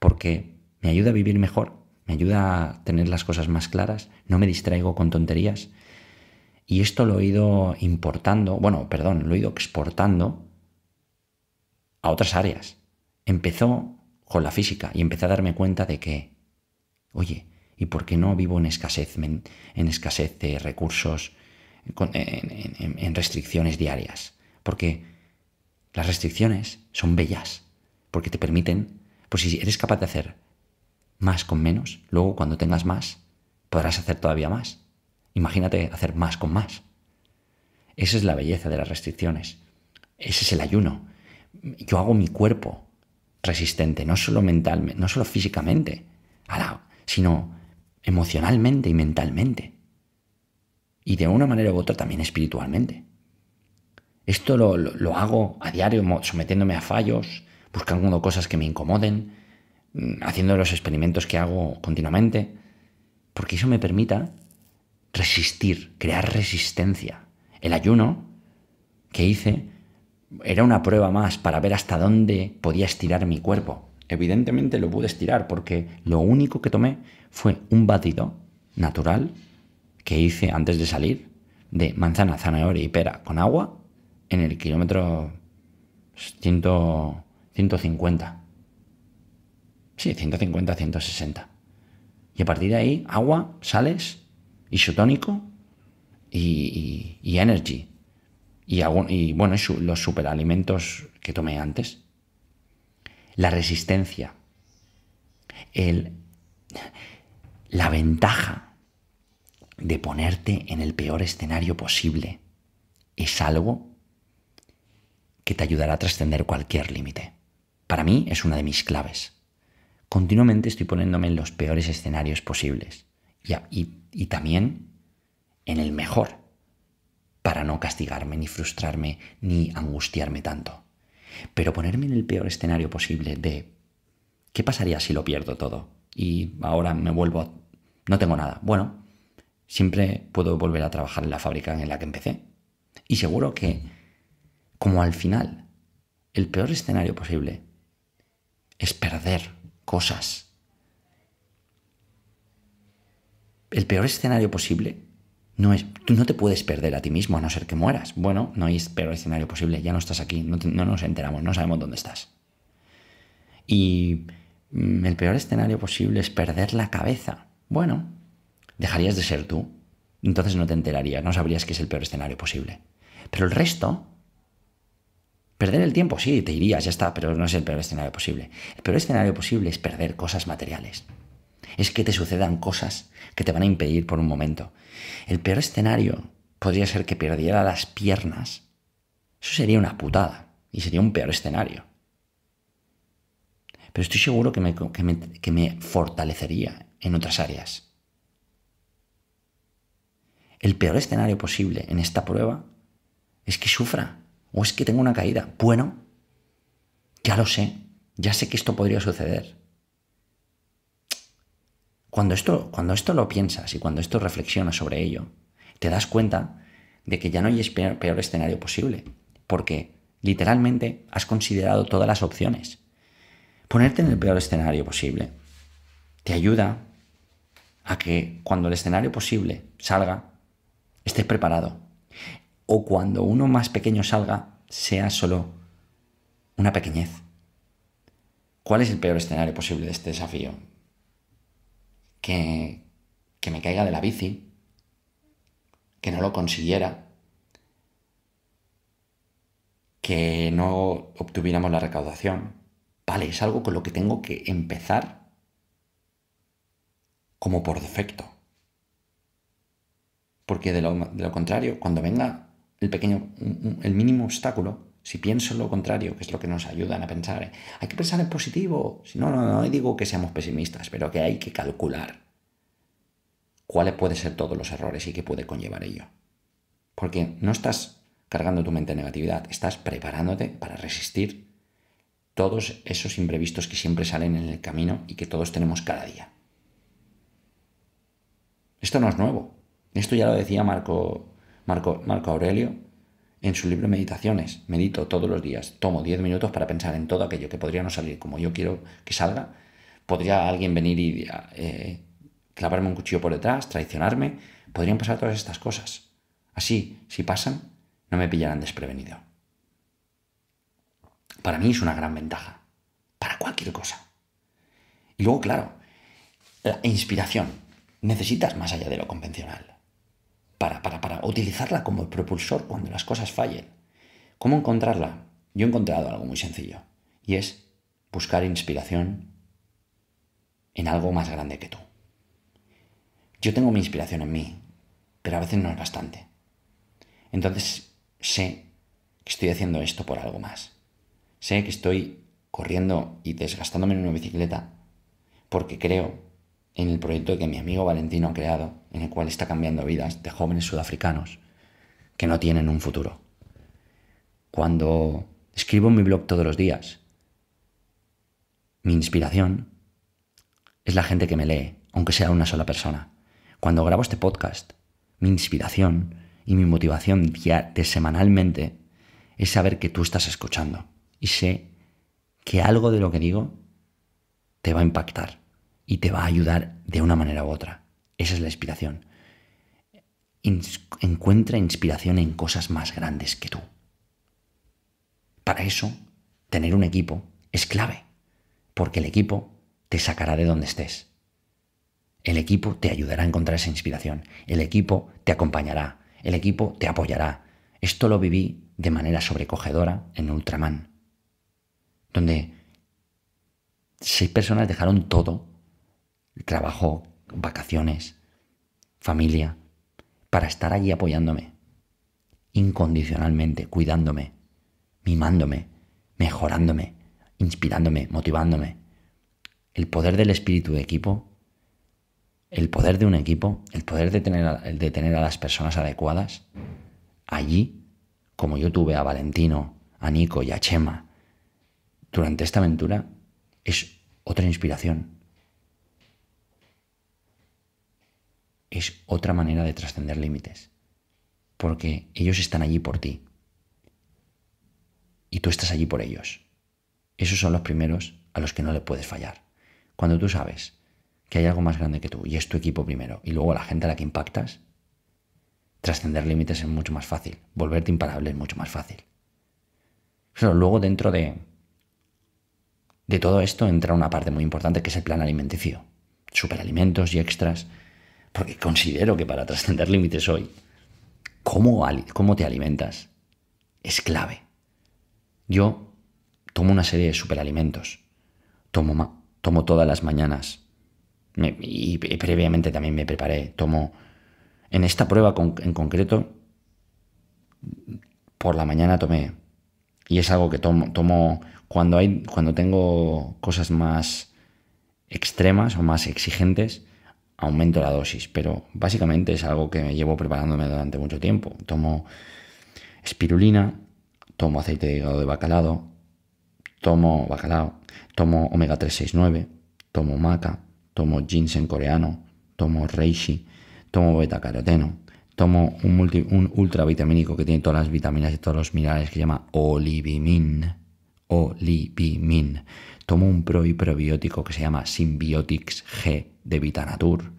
porque me ayuda a vivir mejor, me ayuda a tener las cosas más claras, no me distraigo con tonterías, y esto lo he ido importando, bueno, perdón, lo he ido exportando a otras áreas. Empezó con la física y empecé a darme cuenta de que, oye, ¿y por qué no vivo en escasez, en, escasez de recursos, en restricciones diarias? Porque las restricciones son bellas, porque te permiten, pues si eres capaz de hacer más con menos, luego cuando tengas más, podrás hacer todavía más. Imagínate hacer más con más. Esa es la belleza de las restricciones. Ese es el ayuno. Yo hago mi cuerpo resistente, no solo mentalmente, no solo físicamente, sino emocionalmente y mentalmente. Y de una manera u otra también espiritualmente. Esto lo, lo hago a diario, sometiéndome a fallos, buscando cosas que me incomoden, mm, haciendo los experimentos que hago continuamente, porque eso me permita resistir, crear resistencia. El ayuno que hice era una prueba más para ver hasta dónde podía estirar mi cuerpo. Evidentemente lo pude estirar porque lo único que tomé fue un batido natural que hice antes de salir de manzana, zanahoria y pera con agua en el kilómetro 150. Sí, 150, 160. Y a partir de ahí, agua, sales isotónico y, y energy. Y, bueno, los superalimentos que tomé antes. La resistencia. la ventaja de ponerte en el peor escenario posible es algo que te ayudará a trascender cualquier límite. Para mí es una de mis claves. Continuamente estoy poniéndome en los peores escenarios posibles y, también en el mejor, para no castigarme, ni frustrarme, ni angustiarme tanto. Pero ponerme en el peor escenario posible de ¿qué pasaría si lo pierdo todo? Y ahora me vuelvo no tengo nada. Bueno, siempre puedo volver a trabajar en la fábrica en la que empecé. Y seguro que, como al final, el peor escenario posible es perder cosas el peor escenario posible no es, tú no te puedes perder a ti mismo a no ser que mueras. Bueno, no hay peor escenario posible, ya no estás aquí, no, nos enteramos, no sabemos dónde estás. Y mm, el peor escenario posible es perder la cabeza. Bueno, dejarías de ser tú, entonces no te enterarías, no sabrías que es el peor escenario posible. Pero el resto, perder el tiempo, sí, te irías, ya está, pero no es el peor escenario posible. El peor escenario posible es perder cosas materiales es que te sucedan cosas que te van a impedir por un momento. El peor escenario podría ser que perdiera las piernas. Eso sería una putada y sería un peor escenario. Pero estoy seguro que me, que me, fortalecería en otras áreas. El peor escenario posible en esta prueba es que sufra o es que tenga una caída. Bueno, ya lo sé, ya sé que esto podría suceder. Cuando esto, cuando esto lo piensas y cuando esto reflexionas sobre ello, te das cuenta de que ya no hay peor escenario posible, porque literalmente has considerado todas las opciones. Ponerte en el peor escenario posible te ayuda a que cuando el escenario posible salga, estés preparado. O cuando uno más pequeño salga, sea solo una pequeñez. ¿Cuál es el peor escenario posible de este desafío? que, que me caiga de la bici, que no lo consiguiera, que no obtuviéramos la recaudación. Vale, es algo con lo que tengo que empezar como por defecto. Porque de lo, de lo contrario, cuando venga el pequeño, el mínimo obstáculo, si pienso lo contrario, que es lo que nos ayudan a pensar, ¿eh? hay que pensar en positivo. Si no, no, digo que seamos pesimistas, pero que hay que calcular cuáles pueden ser todos los errores y qué puede conllevar ello. Porque no estás cargando tu mente en negatividad, estás preparándote para resistir todos esos imprevistos que siempre salen en el camino y que todos tenemos cada día. Esto no es nuevo. Esto ya lo decía Marco, Marco Aurelio en su libro Meditaciones, medito todos los días, tomo 10 minutos para pensar en todo aquello que podría no salir como yo quiero que salga. Podría alguien venir y eh, clavarme un cuchillo por detrás, traicionarme. Podrían pasar todas estas cosas. Así, si pasan, no me pillarán desprevenido. Para mí es una gran ventaja. Para cualquier cosa. Y luego, claro, la inspiración. Necesitas más allá de lo convencional para, utilizarla como propulsor cuando las cosas fallen. ¿Cómo encontrarla? Yo he encontrado algo muy sencillo y es buscar inspiración en algo más grande que tú. Yo tengo mi inspiración en mí, pero a veces no es bastante. Entonces sé que estoy haciendo esto por algo más. Sé que estoy corriendo y desgastándome en una bicicleta porque creo en el proyecto que mi amigo Valentino ha creado, en el cual está cambiando vidas de jóvenes sudafricanos que no tienen un futuro. Cuando escribo mi blog todos los días, mi inspiración es la gente que me lee, aunque sea una sola persona. Cuando grabo este podcast, mi inspiración y mi motivación de semanalmente es saber que tú estás escuchando y sé que algo de lo que digo te va a impactar y te va a ayudar de una manera u otra. Esa es la inspiración. encuentra inspiración en cosas más grandes que tú. Para eso, tener un equipo es clave, porque el equipo te sacará de donde estés. El equipo te ayudará a encontrar esa inspiración. El equipo te acompañará. El equipo te apoyará. Esto lo viví de manera sobrecogedora en Ultraman, donde seis personas dejaron todo trabajo, vacaciones, familia, para estar allí apoyándome, incondicionalmente, cuidándome, mimándome, mejorándome, inspirándome, motivándome. El poder del espíritu de equipo, el poder de un equipo, el poder de tener a, de tener a las personas adecuadas allí, como yo tuve a Valentino, a Nico y a Chema durante esta aventura, es otra inspiración es otra manera de trascender límites, porque ellos están allí por ti y tú estás allí por ellos. Esos son los primeros a los que no le puedes fallar. Cuando tú sabes que hay algo más grande que tú y es tu equipo primero y luego la gente a la que impactas, trascender límites es mucho más fácil, volverte imparable es mucho más fácil. Pero luego dentro de, de todo esto entra una parte muy importante que es el plan alimenticio. Superalimentos y extras porque considero que para trascender límites hoy, cómo, cómo te alimentas es clave. Yo tomo una serie de superalimentos. Tomo, tomo todas las mañanas. y, previamente también me preparé. Tomo. En esta prueba en concreto, por la mañana tomé. Y es algo que tomo, tomo cuando, hay, cuando tengo cosas más extremas o más exigentes aumento la dosis, pero básicamente es algo que me llevo preparándome durante mucho tiempo. Tomo espirulina, tomo aceite de hígado de bacalao, tomo bacalao, tomo omega 369, tomo maca, tomo ginseng coreano, tomo reishi, tomo beta caroteno, tomo un, multi, un ultravitamínico que tiene todas las vitaminas y todos los minerales que se llama olivimin o min. Tomo un pro y probiótico que se llama Symbiotics G de Vitanatur.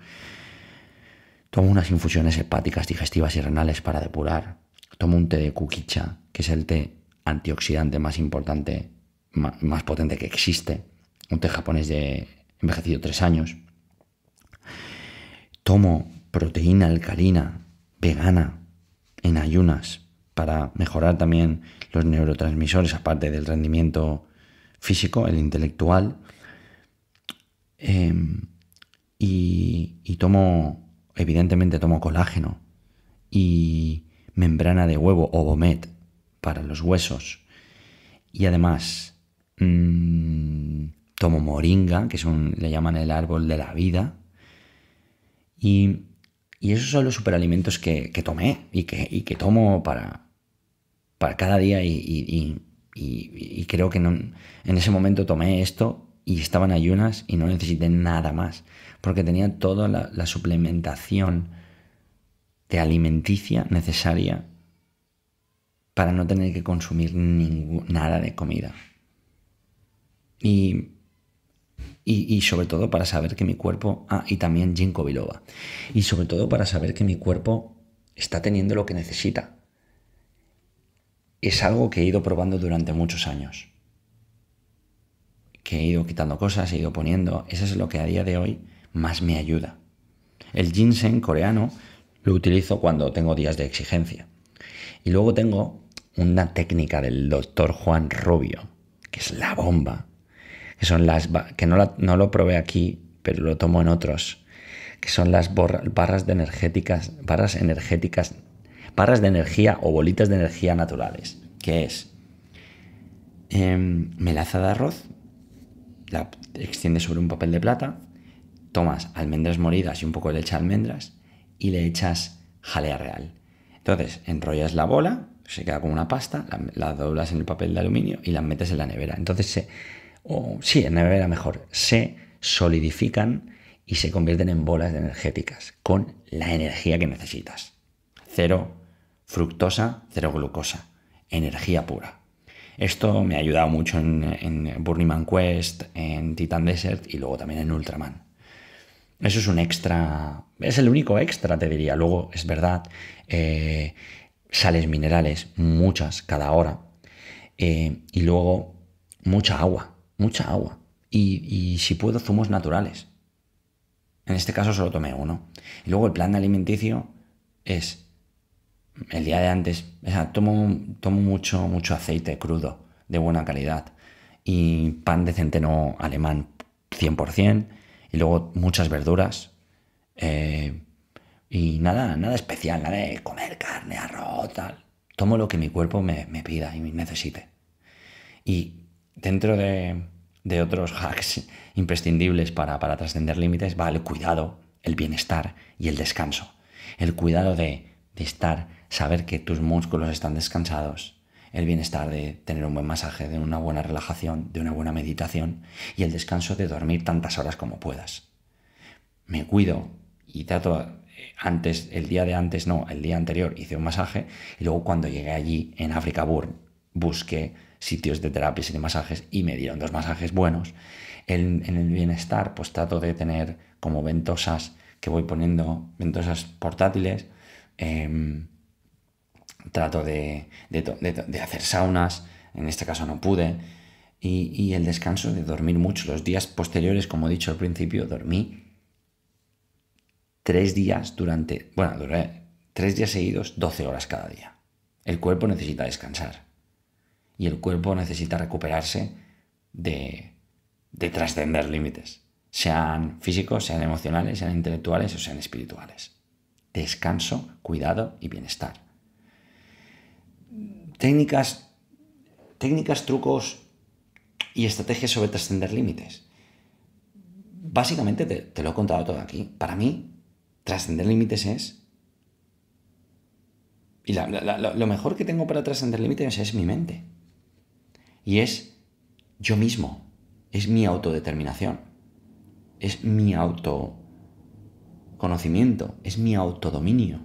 Tomo unas infusiones hepáticas, digestivas y renales para depurar. Tomo un té de Kukicha, que es el té antioxidante más importante, más potente que existe. Un té japonés de envejecido tres años. Tomo proteína alcalina vegana en ayunas para mejorar también los neurotransmisores, aparte del rendimiento físico, el intelectual. Em, y, tomo, evidentemente tomo colágeno y membrana de huevo o bomet para los huesos. Y además mm, tomo moringa, que son le llaman el árbol de la vida. Y, esos son los superalimentos que, que tomé y que tomo para, cada día y, creo que en ese momento tomé esto y estaba en ayunas y no necesité nada más, porque tenía toda la, suplementación de alimenticia necesaria para no tener que consumir nada de comida. Y, sobre todo para saber que mi cuerpo... Ah, y también ginkgo biloba. Y sobre todo para saber que mi cuerpo está teniendo lo que necesita es algo que he ido probando durante muchos años. Que he ido quitando cosas, he ido poniendo. Eso es lo que a día de hoy más me ayuda. El ginseng coreano lo utilizo cuando tengo días de exigencia. Y luego tengo una técnica del doctor Juan Rubio, que es la bomba. Que las. que no, lo probé aquí, pero lo tomo en otros. Que son las barras de energéticas. barras energéticas barras de energía o bolitas de energía naturales, que es em, melaza de arroz, la extiendes sobre un papel de plata, tomas almendras molidas y un poco de leche de almendras y le echas jalea real. Entonces enrollas la bola, se queda como una pasta, la, doblas en el papel de aluminio y la metes en la nevera. Entonces se, sí, en la nevera mejor, se solidifican y se convierten en bolas energéticas con la energía que necesitas. Cero fructosa, cero glucosa, energía pura. Esto me ha ayudado mucho en, Burning Man Quest, en Titan Desert y luego también en Ultraman. Eso es un extra, es el único extra, te diría. Luego, es verdad, eh, sales minerales, muchas cada hora. Eh, y luego, mucha agua, mucha agua. Y, si puedo, zumos naturales. En este caso solo tomé uno. Y luego el plan alimenticio es el día de antes, o sea, tomo, mucho, mucho aceite crudo, de buena calidad, y pan de centeno alemán 100%, y luego muchas verduras, eh, y nada, nada especial, nada de comer carne, arroz, tal. Tomo lo que mi cuerpo me, pida y me necesite. Y dentro de, otros hacks <laughs> imprescindibles para, trascender límites va el cuidado, el bienestar y el descanso. El cuidado de, de estar saber que tus músculos están descansados, el bienestar de tener un buen masaje, de una buena relajación, de una buena meditación y el descanso de dormir tantas horas como puedas. Me cuido y trato eh, antes, el día de antes, no, el día anterior hice un masaje y luego cuando llegué allí en África Burn busqué sitios de terapias y de masajes y me dieron dos masajes buenos. En, el bienestar pues trato de tener como ventosas que voy poniendo, ventosas portátiles. Em, trato de, hacer saunas, en este caso no pude, y, el descanso de dormir mucho. Los días posteriores, como he dicho al principio, dormí tres días durante, bueno, duré tres días seguidos, 12 horas cada día. El cuerpo necesita descansar y el cuerpo necesita recuperarse de trascender límites, sean físicos, sean emocionales, sean intelectuales o sean espirituales. Descanso, cuidado y bienestar técnicas, técnicas, trucos y estrategias sobre trascender límites. Básicamente te, lo he contado todo aquí. Para mí, trascender límites es... Y lo mejor que tengo para trascender límites es mi mente. Y es yo mismo. Es mi autodeterminación. Es mi autoconocimiento. Es mi autodominio.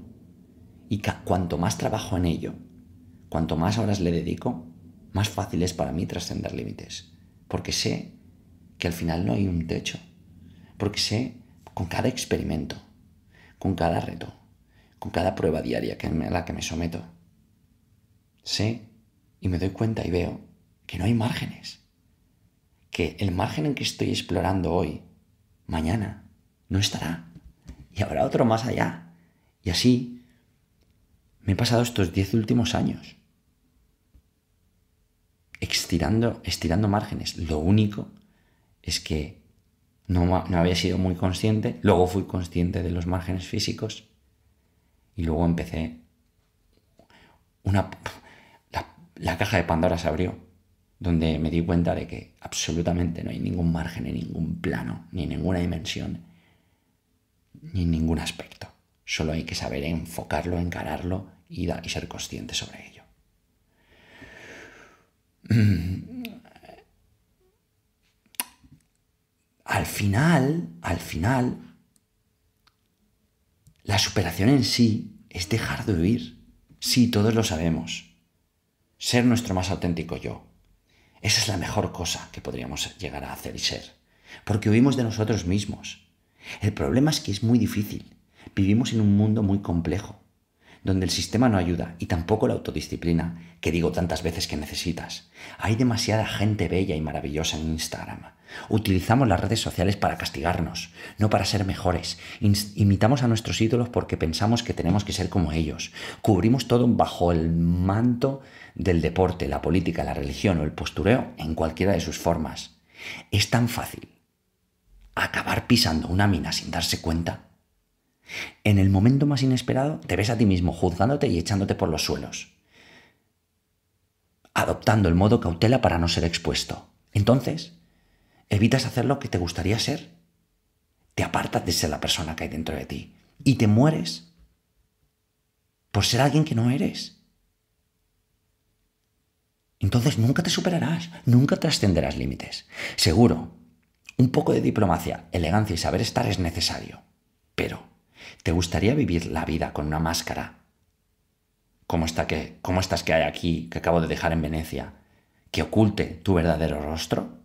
Y cuanto más trabajo en ello, Cuanto más horas le dedico, más fácil es para mí trascender límites. Porque sé que al final no hay un techo. Porque sé con cada experimento, con cada reto, con cada prueba diaria que, a la que me someto, sé y me doy cuenta y veo que no hay márgenes. Que el margen en que estoy explorando hoy, mañana, no estará. Y habrá otro más allá. Y así me he pasado estos diez últimos años estirando, estirando márgenes. Lo único es que no, no había sido muy consciente, luego fui consciente de los márgenes físicos y luego empecé una... La, caja de Pandora se abrió, donde me di cuenta de que absolutamente no hay ningún margen, en ningún plano, ni ninguna dimensión, ni ningún aspecto. Solo hay que saber enfocarlo, encararlo y ser consciente sobre ello. <clears throat> al final, al final, la superación en sí es dejar de huir. Sí, todos lo sabemos. Ser nuestro más auténtico yo. Esa es la mejor cosa que podríamos llegar a hacer y ser. Porque huimos de nosotros mismos. El problema es que es muy difícil. Vivimos en un mundo muy complejo donde el sistema no ayuda y tampoco la autodisciplina, que digo tantas veces que necesitas. Hay demasiada gente bella y maravillosa en Instagram. Utilizamos las redes sociales para castigarnos, no para ser mejores. Imitamos a nuestros ídolos porque pensamos que tenemos que ser como ellos. Cubrimos todo bajo el manto del deporte, la política, la religión o el postureo en cualquiera de sus formas. Es tan fácil acabar pisando una mina sin darse cuenta en el momento más inesperado te ves a ti mismo juzgándote y echándote por los suelos, adoptando el modo cautela para no ser expuesto. Entonces, evitas hacer lo que te gustaría ser, te apartas de ser la persona que hay dentro de ti y te mueres por ser alguien que no eres. Entonces nunca te superarás, nunca trascenderás límites. Seguro, un poco de diplomacia, elegancia y saber estar es necesario. ¿Te gustaría vivir la vida con una máscara? Como está que, cómo estás que hay aquí, que acabo de dejar en Venecia, que oculte tu verdadero rostro?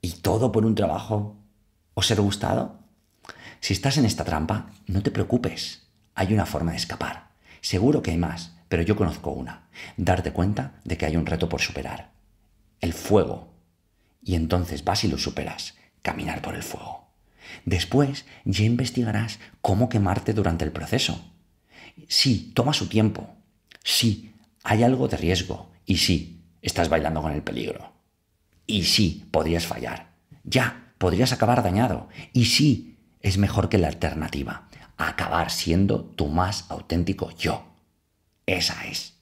¿Y todo por un trabajo o ser gustado? Si estás en esta trampa, no te preocupes. Hay una forma de escapar. Seguro que hay más, pero yo conozco una. Darte cuenta de que hay un reto por superar. El fuego. Y entonces vas y lo superas. Caminar por el fuego. Después ya investigarás cómo quemarte durante el proceso. Sí, toma su tiempo. Sí, hay algo de riesgo. Y sí, estás bailando con el peligro. Y sí, podrías fallar. Ya, podrías acabar dañado. Y sí, es mejor que la alternativa. Acabar siendo tu más auténtico yo. Esa es.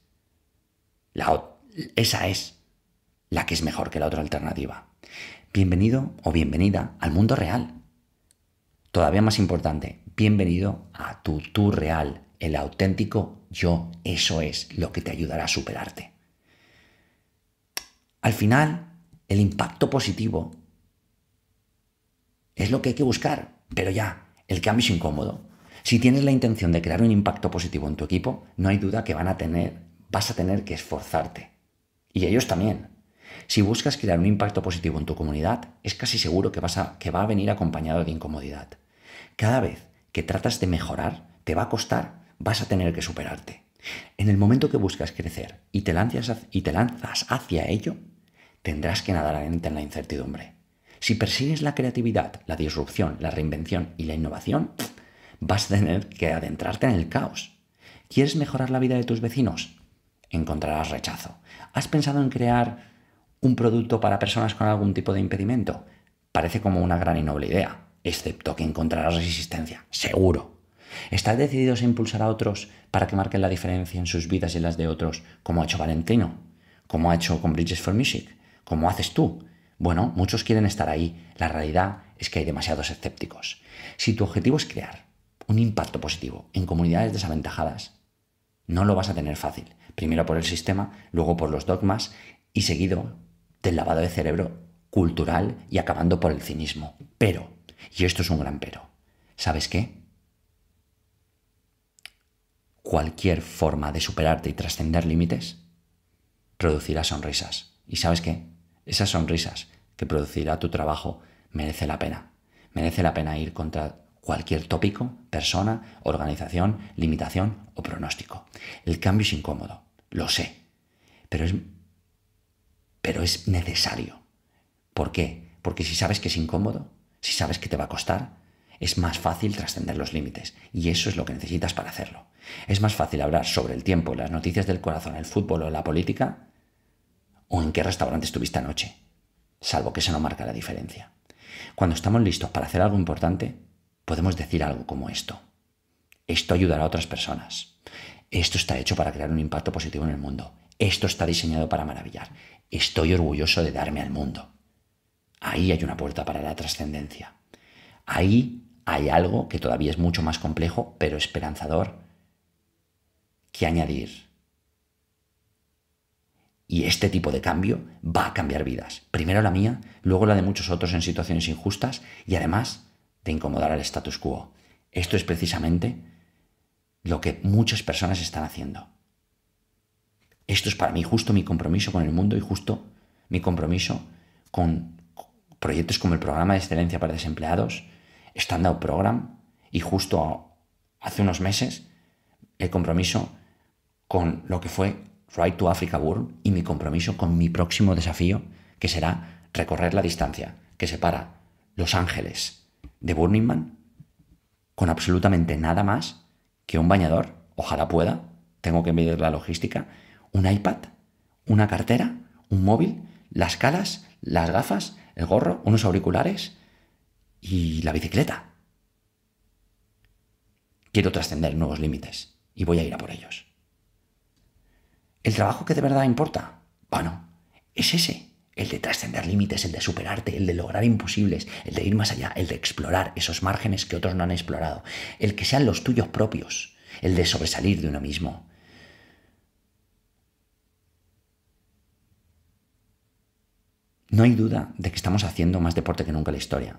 La, esa es la que es mejor que la otra alternativa. Bienvenido o bienvenida al mundo real. Todavía más importante, bienvenido a tu tú real, el auténtico yo, eso es lo que te ayudará a superarte. Al final, el impacto positivo es lo que hay que buscar, pero ya, el cambio es incómodo. Si tienes la intención de crear un impacto positivo en tu equipo, no hay duda que van a tener, vas a tener que esforzarte. Y ellos también. Si buscas crear un impacto positivo en tu comunidad, es casi seguro que, que va a venir acompañado de incomodidad. Cada vez que tratas de mejorar, te va a costar, vas a tener que superarte. En el momento que buscas crecer y te lanzas, hacia ello, tendrás que nadar en la incertidumbre. Si persigues la creatividad, la disrupción, la reinvención y la innovación, vas a tener que adentrarte en el caos. ¿Quieres mejorar la vida de tus vecinos? Encontrarás rechazo. ¿Has pensado en crear un producto para personas con algún tipo de impedimento? Parece como una gran y noble idea, excepto que encontrarás resistencia, seguro. ¿Estás decidido a impulsar a otros para que marquen la diferencia en sus vidas y en las de otros, como ha hecho Valentino, como ha hecho con Bridges for Music, como haces tú? Bueno, muchos quieren estar ahí. La realidad es que hay demasiados escépticos. Si tu objetivo es crear un impacto positivo en comunidades desaventajadas, no lo vas a tener fácil. Primero por el sistema, luego por los dogmas y seguido del lavado de cerebro cultural y acabando por el cinismo. Pero y esto es un gran pero. ¿Sabes qué? Cualquier forma de superarte y trascender límites producirá sonrisas. ¿Y sabes qué? Esas sonrisas que producirá tu trabajo merece la pena. Merece la pena ir contra cualquier tópico, persona, organización, limitación o pronóstico. El cambio es incómodo, lo sé, pero es, pero es necesario. ¿Por qué? Porque si sabes que es incómodo, si sabes que te va a costar, es más fácil trascender los límites y eso es lo que necesitas para hacerlo. Es más fácil hablar sobre el tiempo, las noticias del corazón, el fútbol o la política o en qué restaurante estuviste anoche, salvo que eso no marca la diferencia. Cuando estamos listos para hacer algo importante, podemos decir algo como esto. Esto ayudará a otras personas. Esto está hecho para crear un impacto positivo en el mundo. Esto está diseñado para maravillar. Estoy orgulloso de darme al mundo. Ahí hay una puerta para la trascendencia. Ahí hay algo que todavía es mucho más complejo, pero esperanzador, que añadir. Y este tipo de cambio va a cambiar vidas. Primero la mía, luego la de muchos otros en situaciones injustas y además de incomodar al status quo. Esto es precisamente lo que muchas personas están haciendo. Esto es para mí justo mi compromiso con el mundo y justo mi compromiso con Proyectos como el Programa de Excelencia para Desempleados, Standout Program y justo hace unos meses el compromiso con lo que fue Ride to Africa Burn y mi compromiso con mi próximo desafío, que será recorrer la distancia que separa Los Ángeles de Burning Man con absolutamente nada más que un bañador, ojalá pueda, tengo que medir la logística, un iPad, una cartera, un móvil, las calas, las gafas, el gorro, unos auriculares y la bicicleta. Quiero trascender nuevos límites y voy a ir a por ellos. El trabajo que de verdad importa, bueno, es ese, el de trascender límites, el de superarte, el de lograr imposibles, el de ir más allá, el de explorar esos márgenes que otros no han explorado, el que sean los tuyos propios, el de sobresalir de uno mismo, No hay duda de que estamos haciendo más deporte que nunca en la historia.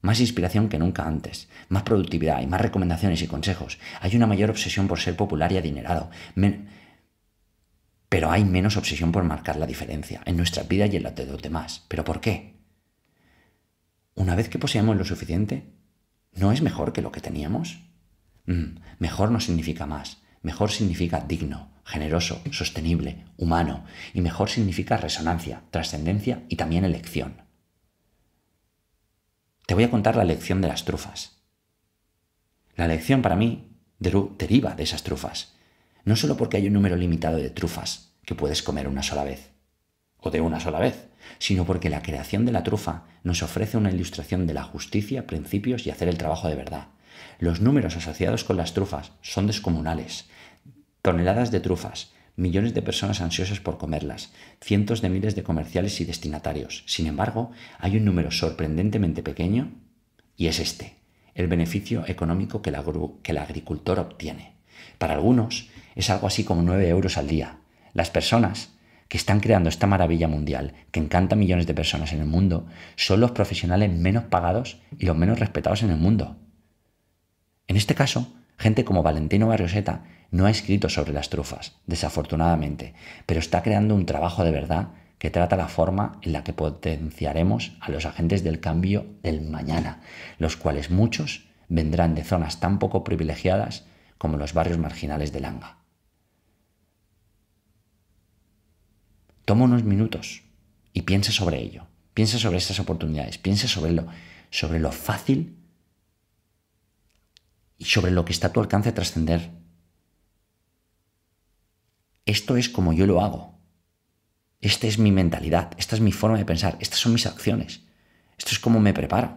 Más inspiración que nunca antes, más productividad y más recomendaciones y consejos. Hay una mayor obsesión por ser popular y adinerado, pero hay menos obsesión por marcar la diferencia en nuestra vida y en la de los demás. ¿Pero por qué? Una vez que poseemos lo suficiente, ¿no es mejor que lo que teníamos? Mm, mejor no significa más, mejor significa digno, generoso, sostenible, humano, y mejor significa resonancia, trascendencia y también elección. Te voy a contar la lección de las trufas. La lección para mí deriva de esas trufas, no solo porque hay un número limitado de trufas que puedes comer una sola vez, o de una sola vez, sino porque la creación de la trufa nos ofrece una ilustración de la justicia, principios y hacer el trabajo de verdad. Los números asociados con las trufas son descomunales, toneladas de trufas, millones de personas ansiosas por comerlas, cientos de miles de comerciales y destinatarios. Sin embargo, hay un número sorprendentemente pequeño y es este, el beneficio económico que, que el agricultor obtiene. Para algunos es algo así como 9 euros al día. Las personas que están creando esta maravilla mundial que encanta a millones de personas en el mundo son los profesionales menos pagados y los menos respetados en el mundo. En este caso, gente como Valentino Barrioseta no ha escrito sobre las trufas, desafortunadamente, pero está creando un trabajo de verdad que trata la forma en la que potenciaremos a los agentes del cambio del mañana, los cuales muchos vendrán de zonas tan poco privilegiadas como los barrios marginales de Langa. Toma unos minutos y piensa sobre ello, piensa sobre estas oportunidades, piensa sobre lo, sobre lo fácil y sobre lo que está a tu alcance trascender esto es como yo lo hago. Esta es mi mentalidad, esta es mi forma de pensar, estas son mis acciones. Esto es como me preparo.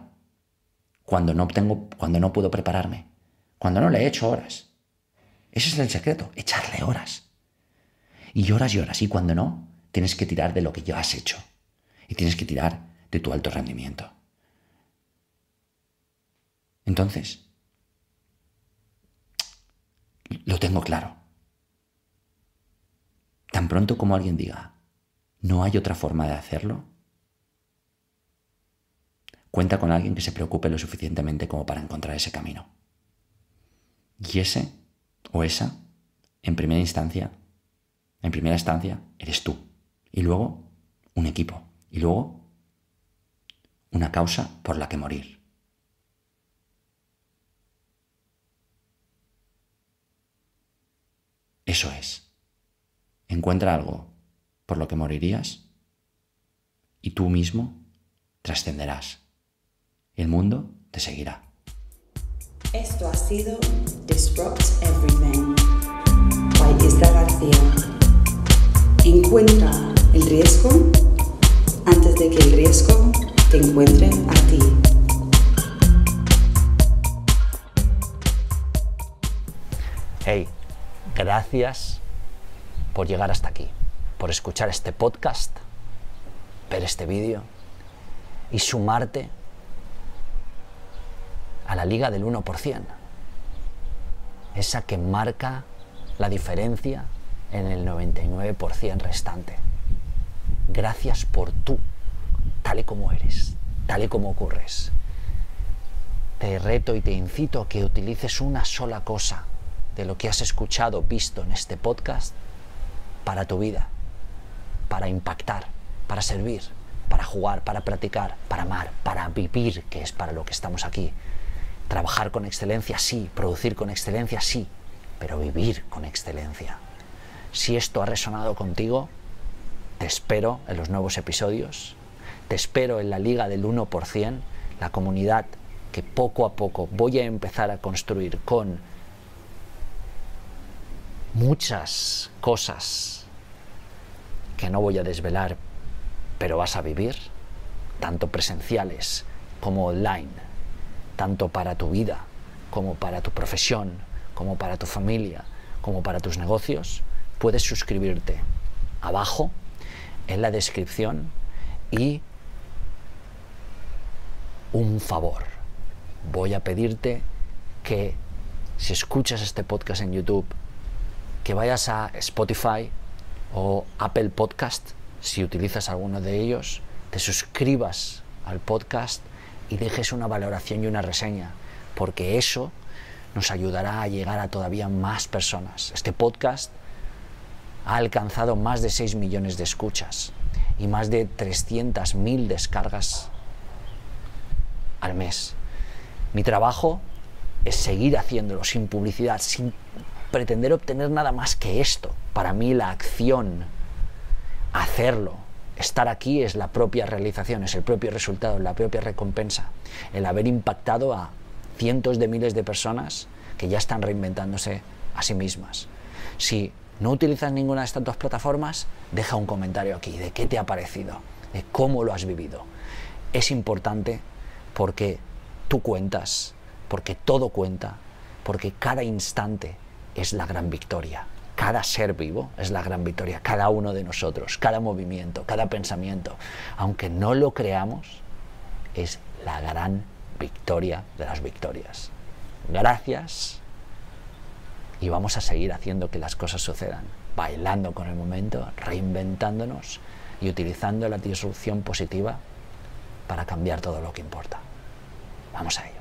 Cuando no tengo, cuando no puedo prepararme, cuando no le he hecho horas. Ese es el secreto, echarle horas. Y horas y horas y cuando no, tienes que tirar de lo que ya has hecho y tienes que tirar de tu alto rendimiento. Entonces, lo tengo claro tan pronto como alguien diga, ¿no hay otra forma de hacerlo? Cuenta con alguien que se preocupe lo suficientemente como para encontrar ese camino. Y ese o esa, en primera instancia, en primera instancia, eres tú. Y luego, un equipo. Y luego, una causa por la que morir. Eso es encuentra algo por lo que morirías y tú mismo trascenderás. El mundo te seguirá. Esto ha sido Disrupt Everything by Isla García. Encuentra el riesgo antes de que el riesgo te encuentre a ti. Hey, gracias por llegar hasta aquí, por escuchar este podcast, ver este vídeo y sumarte a la liga del 1%, esa que marca la diferencia en el 99% restante. Gracias por tú, tal y como eres, tal y como ocurres. Te reto y te incito a que utilices una sola cosa de lo que has escuchado, visto en este podcast para tu vida, para impactar, para servir, para jugar, para practicar, para amar, para vivir, que es para lo que estamos aquí. Trabajar con excelencia, sí, producir con excelencia, sí, pero vivir con excelencia. Si esto ha resonado contigo, te espero en los nuevos episodios, te espero en la Liga del 1%, la comunidad que poco a poco voy a empezar a construir con muchas cosas que no voy a desvelar, pero vas a vivir, tanto presenciales como online, tanto para tu vida, como para tu profesión, como para tu familia, como para tus negocios, puedes suscribirte abajo en la descripción y un favor. Voy a pedirte que si escuchas este podcast en YouTube, que vayas a Spotify o Apple Podcast, si utilizas alguno de ellos, te suscribas al podcast y dejes una valoración y una reseña, porque eso nos ayudará a llegar a todavía más personas. Este podcast ha alcanzado más de 6 millones de escuchas y más de 300.000 descargas al mes. Mi trabajo es seguir haciéndolo sin publicidad, sin pretender obtener nada más que esto. Para mí la acción, hacerlo, estar aquí es la propia realización, es el propio resultado, es la propia recompensa. El haber impactado a cientos de miles de personas que ya están reinventándose a sí mismas. Si no utilizas ninguna de estas dos plataformas, deja un comentario aquí de qué te ha parecido, de cómo lo has vivido. Es importante porque tú cuentas, porque todo cuenta, porque cada instante es la gran victoria. Cada ser vivo es la gran victoria, cada uno de nosotros, cada movimiento, cada pensamiento. Aunque no lo creamos, es la gran victoria de las victorias. Gracias y vamos a seguir haciendo que las cosas sucedan, bailando con el momento, reinventándonos y utilizando la disrupción positiva para cambiar todo lo que importa. Vamos ir.